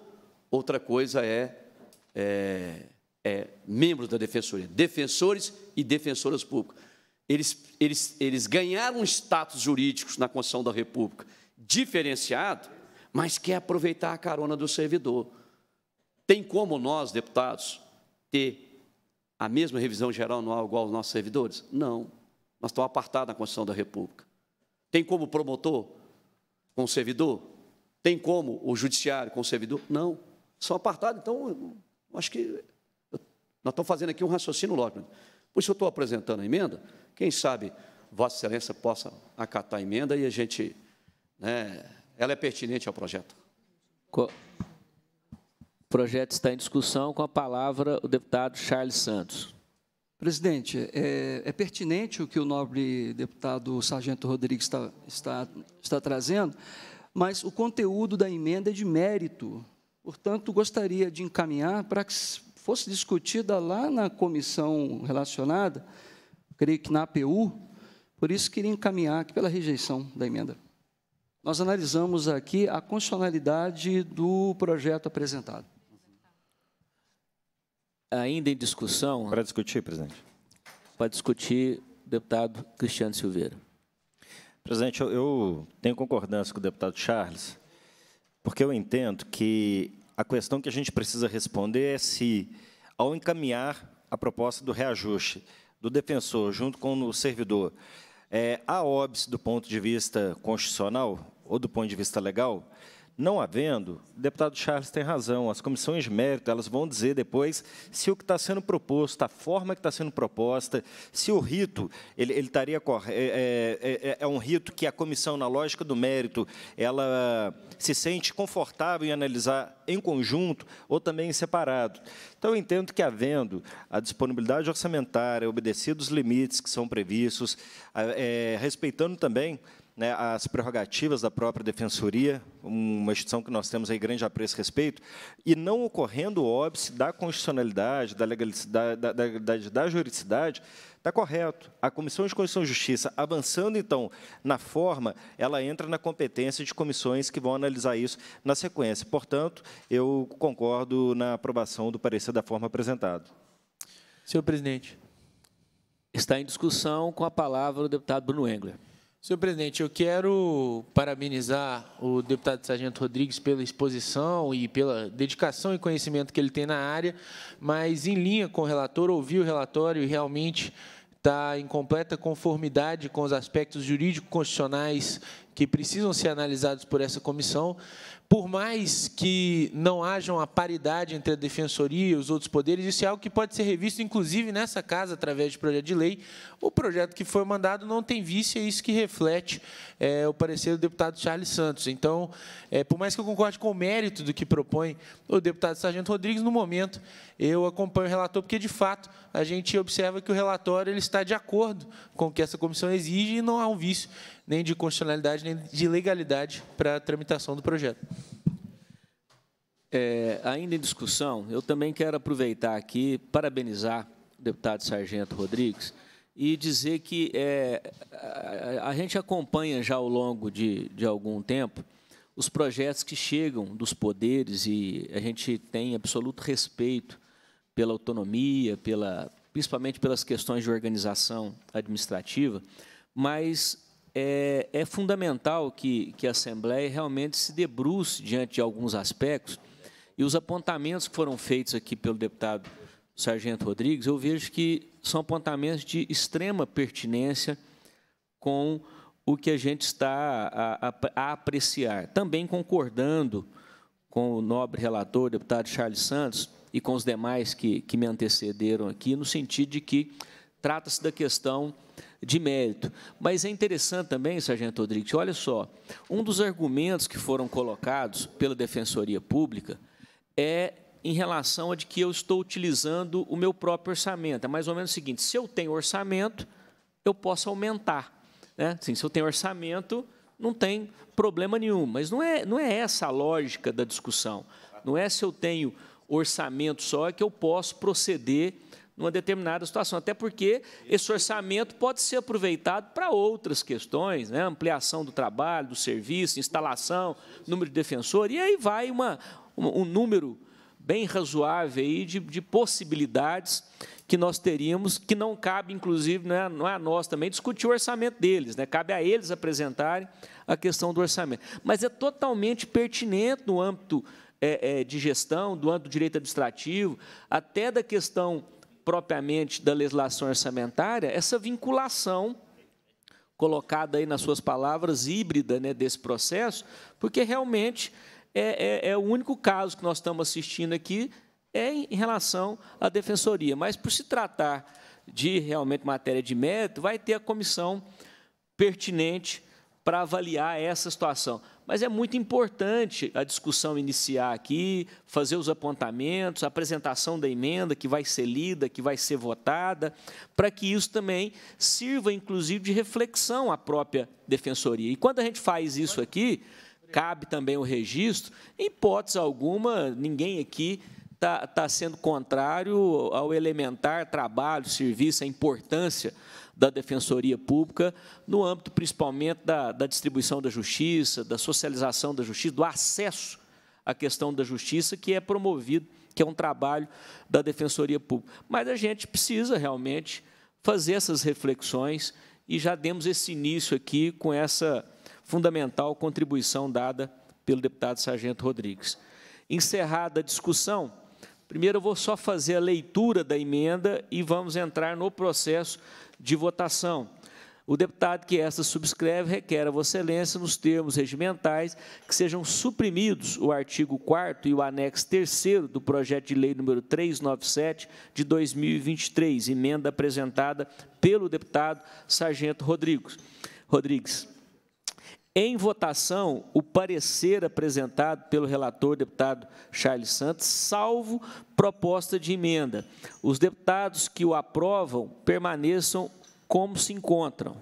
outra coisa é, é é, membros da defensoria, defensores e defensoras públicas. Eles, eles, eles ganharam status jurídico na Constituição da República diferenciado, mas quer aproveitar a carona do servidor. Tem como nós, deputados, ter a mesma revisão geral anual igual aos nossos servidores? Não. Nós estamos apartados da Constituição da República. Tem como o promotor com o servidor? Tem como o judiciário com o servidor? Não. São apartados, então, acho que nós estamos fazendo aqui um raciocínio lógico. Né? Por isso eu estou apresentando a emenda. Quem sabe Vossa Excelência possa acatar a emenda e a gente. Né, ela é pertinente ao projeto. Co o projeto está em discussão. Com a palavra, o deputado Charles Santos. Presidente, é, é pertinente o que o nobre deputado Sargento Rodrigues está, está, está trazendo, mas o conteúdo da emenda é de mérito. Portanto, gostaria de encaminhar para que fosse discutida lá na comissão relacionada, creio que na APU, por isso queria encaminhar aqui pela rejeição da emenda. Nós analisamos aqui a constitucionalidade do projeto apresentado. Ainda em discussão... Para discutir, presidente. Para discutir, deputado Cristiano Silveira. Presidente, eu, eu tenho concordância com o deputado Charles, porque eu entendo que a questão que a gente precisa responder é se, ao encaminhar a proposta do reajuste do defensor junto com o servidor, é, há óbice do ponto de vista constitucional ou do ponto de vista legal? Não havendo, o deputado Charles tem razão, as comissões de mérito elas vão dizer depois se o que está sendo proposto, a forma que está sendo proposta, se o rito, ele, ele estaria é é, é, é, é um rito que a comissão, na lógica do mérito, ela se sente confortável em analisar em conjunto ou também em separado. Então, eu entendo que, havendo a disponibilidade orçamentária, obedecido os limites que são previstos, é, respeitando também né, as prerrogativas da própria Defensoria, uma instituição que nós temos aí grande apreço e respeito, e não ocorrendo o óbice da constitucionalidade, da legalidade, da, da, da, da juridicidade, está correto. A Comissão de Constituição e Justiça, avançando, então, na forma, ela entra na competência de comissões que vão analisar isso na sequência. Portanto, eu concordo na aprovação do parecer da forma apresentado. Senhor presidente, está em discussão com a palavra o deputado Bruno Engler. Senhor presidente, eu quero parabenizar o deputado Sargento Rodrigues pela exposição e pela dedicação e conhecimento que ele tem na área, mas em linha com o relator, ouvi o relatório e realmente está em completa conformidade com os aspectos jurídico-constitucionais que precisam ser analisados por essa comissão, por mais que não haja uma paridade entre a defensoria e os outros poderes, isso é algo que pode ser revisto, inclusive nessa casa, através de projeto de lei. O projeto que foi mandado não tem vício, é isso que reflete é, o parecer do deputado Charles Santos. Então, é, por mais que eu concorde com o mérito do que propõe o deputado Sargento Rodrigues, no momento eu acompanho o relator, porque, de fato, a gente observa que o relatório ele está de acordo com o que essa comissão exige e não há um vício nem de constitucionalidade, nem de legalidade para a tramitação do projeto. É, ainda em discussão, eu também quero aproveitar aqui, parabenizar o deputado Sargento Rodrigues e dizer que é, a, a, gente acompanha já ao longo de, de algum tempo os projetos que chegam dos poderes e a gente tem absoluto respeito pela autonomia, pela, principalmente pelas questões de organização administrativa, mas é, é fundamental que, que a Assembleia realmente se debruce diante de alguns aspectos. E os apontamentos que foram feitos aqui pelo deputado Sargento Rodrigues, eu vejo que são apontamentos de extrema pertinência com o que a gente está a, a, a, apreciar. Também concordando com o nobre relator, deputado Charles Santos, e com os demais que, que me antecederam aqui, no sentido de que trata-se da questão de mérito. Mas é interessante também, Sargento Rodrigues, olha só, um dos argumentos que foram colocados pela Defensoria Pública é em relação a de que eu estou utilizando o meu próprio orçamento. É mais ou menos o seguinte, se eu tenho orçamento, eu posso aumentar. Né? Assim, se eu tenho orçamento, não tem problema nenhum. Mas não é, não é essa a lógica da discussão. Não é se eu tenho orçamento só é que eu posso proceder numa determinada situação, até porque esse orçamento pode ser aproveitado para outras questões, né? ampliação do trabalho, do serviço, instalação, número de defensor, e aí vai uma, um número bem razoável aí de, de possibilidades que nós teríamos, que não cabe, inclusive, não é, não é a nós também discutir o orçamento deles, né? cabe a eles apresentarem a questão do orçamento. Mas é totalmente pertinente no âmbito é, é, de gestão, do âmbito do direito administrativo, até da questão propriamente da legislação orçamentária, essa vinculação colocada aí nas suas palavras híbrida né, desse processo, porque realmente é, é, é o único caso que nós estamos assistindo aqui é em relação à defensoria. Mas por se tratar de realmente matéria de mérito, vai ter a comissão pertinente para avaliar essa situação mas é muito importante a discussão iniciar aqui, fazer os apontamentos, a apresentação da emenda que vai ser lida, que vai ser votada, para que isso também sirva, inclusive, de reflexão à própria defensoria. E quando a gente faz isso aqui, cabe também o registro, em hipótese alguma, ninguém aqui está tá sendo contrário ao elementar trabalho, serviço, a importância da Defensoria Pública, no âmbito principalmente da, da distribuição da justiça, da socialização da justiça, do acesso à questão da justiça, que é promovido, que é um trabalho da Defensoria Pública. Mas a gente precisa realmente fazer essas reflexões e já demos esse início aqui com essa fundamental contribuição dada pelo deputado Sargento Rodrigues. Encerrada a discussão, primeiro eu vou só fazer a leitura da emenda e vamos entrar no processo de votação. O deputado que esta subscreve requer a Vossa Excelência, nos termos regimentais, que sejam suprimidos o artigo 4 e o anexo 3 do projeto de lei número 397 de 2023, emenda apresentada pelo deputado Sargento Rodrigues. Rodrigues. Em votação, o parecer apresentado pelo relator, deputado Charles Santos, salvo proposta de emenda. Os deputados que o aprovam permaneçam como se encontram.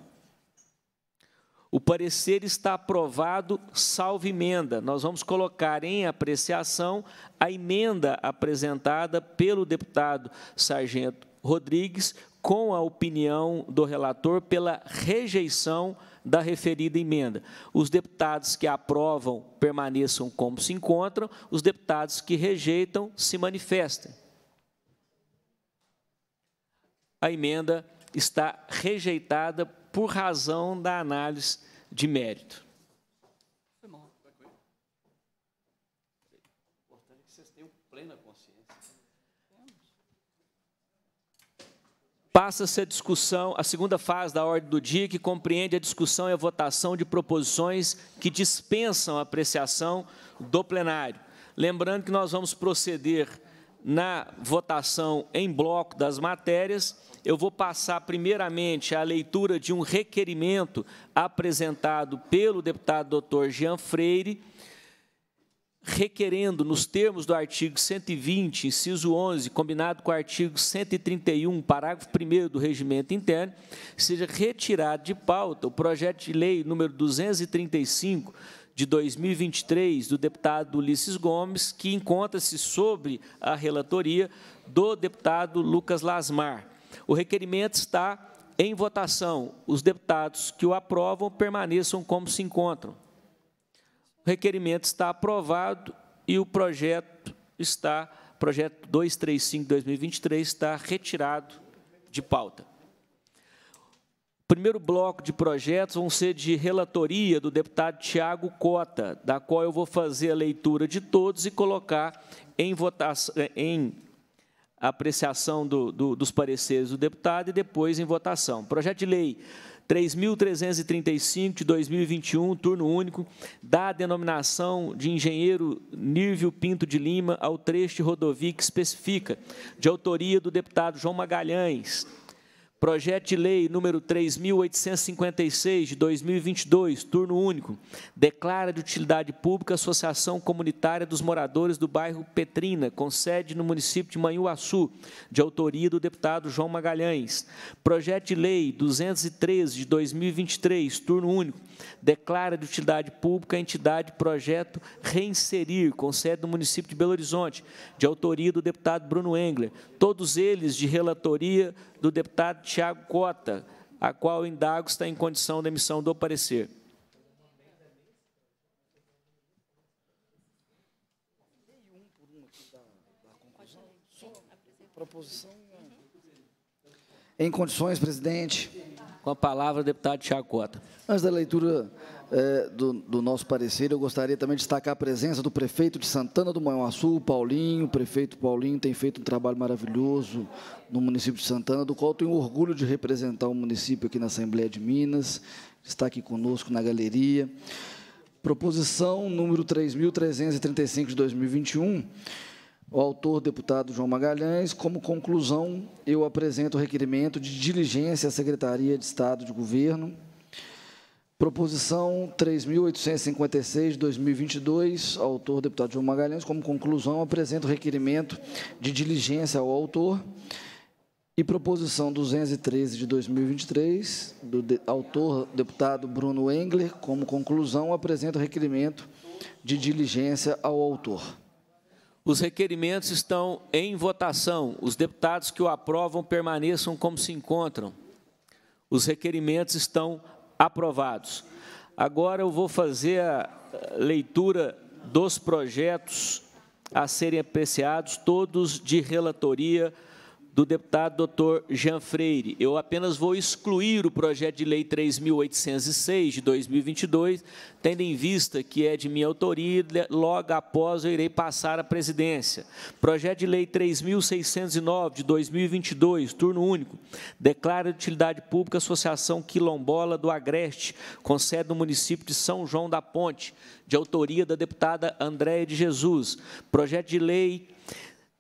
O parecer está aprovado, salvo emenda. Nós vamos colocar em apreciação a emenda apresentada pelo deputado Sargento Rodrigues com a opinião do relator pela rejeição da referida emenda. Os deputados que aprovam permaneçam como se encontram, os deputados que rejeitam se manifestem. A emenda está rejeitada por razão da análise de mérito. Passa-se a discussão, a segunda fase da ordem do dia, que compreende a discussão e a votação de proposições que dispensam a apreciação do plenário. Lembrando que nós vamos proceder na votação em bloco das matérias, eu vou passar primeiramente a leitura de um requerimento apresentado pelo deputado doutor Jean Freire, requerendo, nos termos do artigo 120, inciso 11, combinado com o artigo 131, parágrafo 1 do regimento interno, seja retirado de pauta o projeto de lei número 235 de 2023 do deputado Ulisses Gomes, que encontra-se sobre a relatoria do deputado Lucas Lasmar. O requerimento está em votação. Os deputados que o aprovam permaneçam como se encontram. O requerimento está aprovado e o projeto está, projeto 235-2023 está retirado de pauta. O primeiro bloco de projetos vão ser de relatoria do deputado Tiago Cota, da qual eu vou fazer a leitura de todos e colocar em votação, em apreciação do, do, dos pareceres do deputado e depois em votação. Projeto de lei 3.335 de 2021, turno único, dá a denominação de engenheiro Nírvio Pinto de Lima ao trecho de rodovia que especifica, de autoria do deputado João Magalhães, Projeto de Lei número 3.856, de 2022, turno único, declara de utilidade pública a Associação Comunitária dos Moradores do Bairro Petrina, com sede no município de Manhuaçu, de autoria do deputado João Magalhães. Projeto de Lei 213, de 2023, turno único, declara de utilidade pública a entidade Projeto Reinserir, com sede no município de Belo Horizonte, de autoria do deputado Bruno Engler. Todos eles de relatoria do deputado Tiago Cota, a qual indago está em condição de emissão do parecer. Em condições, presidente. Com a palavra, deputado Tiago Cota. Antes da leitura é, do, do, nosso parecer, eu gostaria também de destacar a presença do prefeito de Santana do Manhuaçu, Paulinho. O prefeito Paulinho tem feito um trabalho maravilhoso no município de Santana, do qual tenho orgulho de representar o município aqui na Assembleia de Minas. Está aqui conosco na galeria. Proposição número 3.335 de 2021 o autor, deputado João Magalhães. Como conclusão, eu apresento o requerimento de diligência à Secretaria de Estado de Governo Proposição 3.856, 2022, autor deputado João Magalhães, como conclusão, apresenta o requerimento de diligência ao autor e proposição 213 de 2023, do de, autor deputado Bruno Engler, como conclusão, apresenta o requerimento de diligência ao autor. Os requerimentos estão em votação. Os deputados que o aprovam permaneçam como se encontram. Os requerimentos estão Aprovados. Agora eu vou fazer a leitura dos projetos a serem apreciados, todos de relatoria do deputado doutor Jean Freire. Eu apenas vou excluir o projeto de lei 3.806 de 2022, tendo em vista que é de minha autoria, logo após eu irei passar a presidência. Projeto de lei 3.609 de 2022, turno único, declara de utilidade pública a Associação Quilombola do Agreste, com sede no município de São João da Ponte, de autoria da deputada Andréia de Jesus. Projeto de lei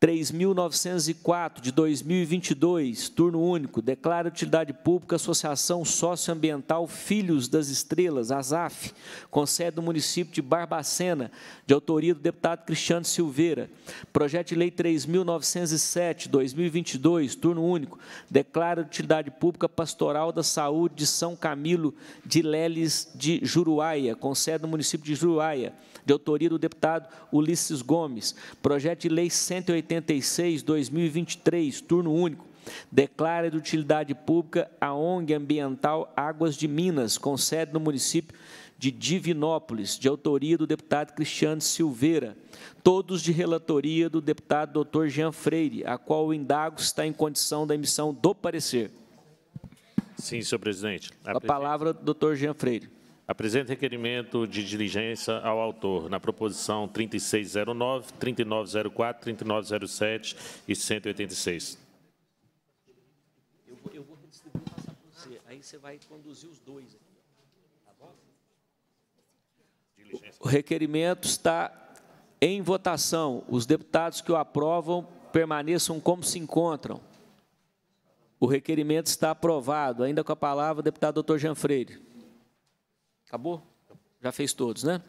3.904 de 2022, turno único, declara utilidade pública Associação Socioambiental Filhos das Estrelas, ASAF, com sede do município de Barbacena, de autoria do deputado Cristiano Silveira. Projeto de Lei 3.907, 2022, turno único, declara utilidade pública Pastoral da Saúde de São Camilo de Leles de Juruáia, com sede do município de Juruáia de autoria do deputado Ulisses Gomes. Projeto de Lei 186-2023, turno único. Declara de utilidade pública a ONG Ambiental Águas de Minas, com sede no município de Divinópolis, de autoria do deputado Cristiano Silveira, todos de relatoria do deputado doutor Jean Freire, a qual o indago está em condição da emissão do parecer. Sim, senhor presidente. A, a palavra, doutor Jean Freire. Apresento requerimento de diligência ao autor na proposição 3609, 3904, 3907 e 186. Eu vou, eu vou redistribuir e passar para você. Aí você vai conduzir os dois aqui. Tá bom? O requerimento está em votação. Os deputados que o aprovam permaneçam como se encontram. O requerimento está aprovado. Ainda com a palavra, o deputado doutor Jean Freire. Acabou? Já fez todos, né?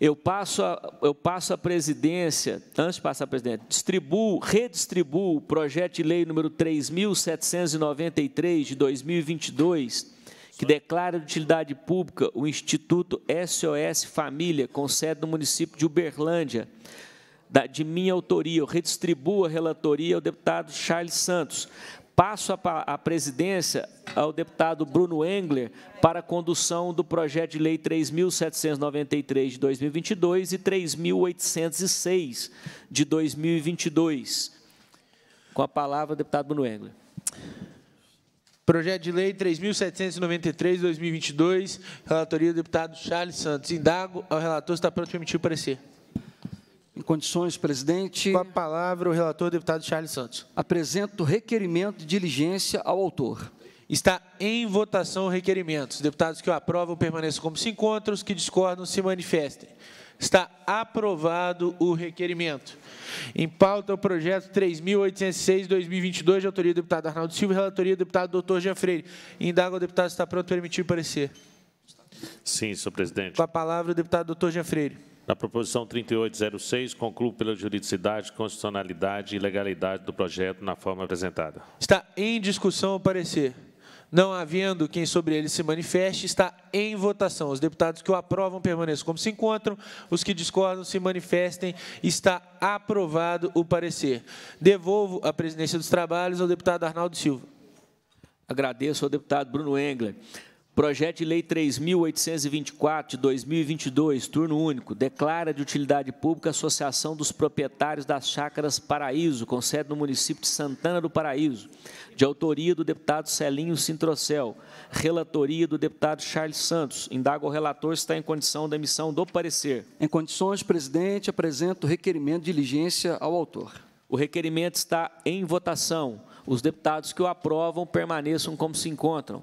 Eu passo, a, eu passo a presidência, antes de passar a presidência, distribuo, redistribuo o projeto de lei número 3.793, de 2022, que declara de utilidade pública o Instituto SOS Família, com sede no município de Uberlândia, da, de minha autoria. Eu redistribuo a relatoria ao deputado Charles Santos, Passo a, presidência ao deputado Bruno Engler para a condução do projeto de lei 3.793 de 2022 e 3.806 de 2022. Com a palavra, deputado Bruno Engler. Projeto de lei 3.793 de 2022, relatoria do deputado Charles Santos. Indago ao relator se está pronto para emitir o parecer. Em condições, presidente. Com a palavra, o relator, deputado Charles Santos. Apresento requerimento de diligência ao autor. Está em votação o requerimento. Os deputados que o aprovam permaneçam como se encontram, os que discordam se manifestem. Está aprovado o requerimento. Em pauta, o projeto 3.806-2022, de autoria do deputado Arnaldo Silva, relatoria do deputado doutor Jean Freire. Indaga o deputado está pronto para emitir parecer. Sim, senhor presidente. Com a palavra, o deputado doutor Jean Freire. Na proposição 3806, concluo pela juridicidade, constitucionalidade e legalidade do projeto na forma apresentada. Está em discussão o parecer. Não havendo quem sobre ele se manifeste, está em votação. Os deputados que o aprovam permaneçam como se encontram, os que discordam se manifestem. Está aprovado o parecer. Devolvo a presidência dos trabalhos ao deputado Arnaldo Silva. Agradeço ao deputado Bruno Engler. Projeto de Lei 3.824, de 2022, turno único, declara de utilidade pública a Associação dos Proprietários das Chácaras Paraíso, com sede no município de Santana do Paraíso, de autoria do deputado Celinho Sintrocel, relatoria do deputado Charles Santos. Indaga o relator se está em condição da emissão do parecer. Em condições, presidente, apresento o requerimento de diligência ao autor. O requerimento está em votação. Os deputados que o aprovam permaneçam como se encontram.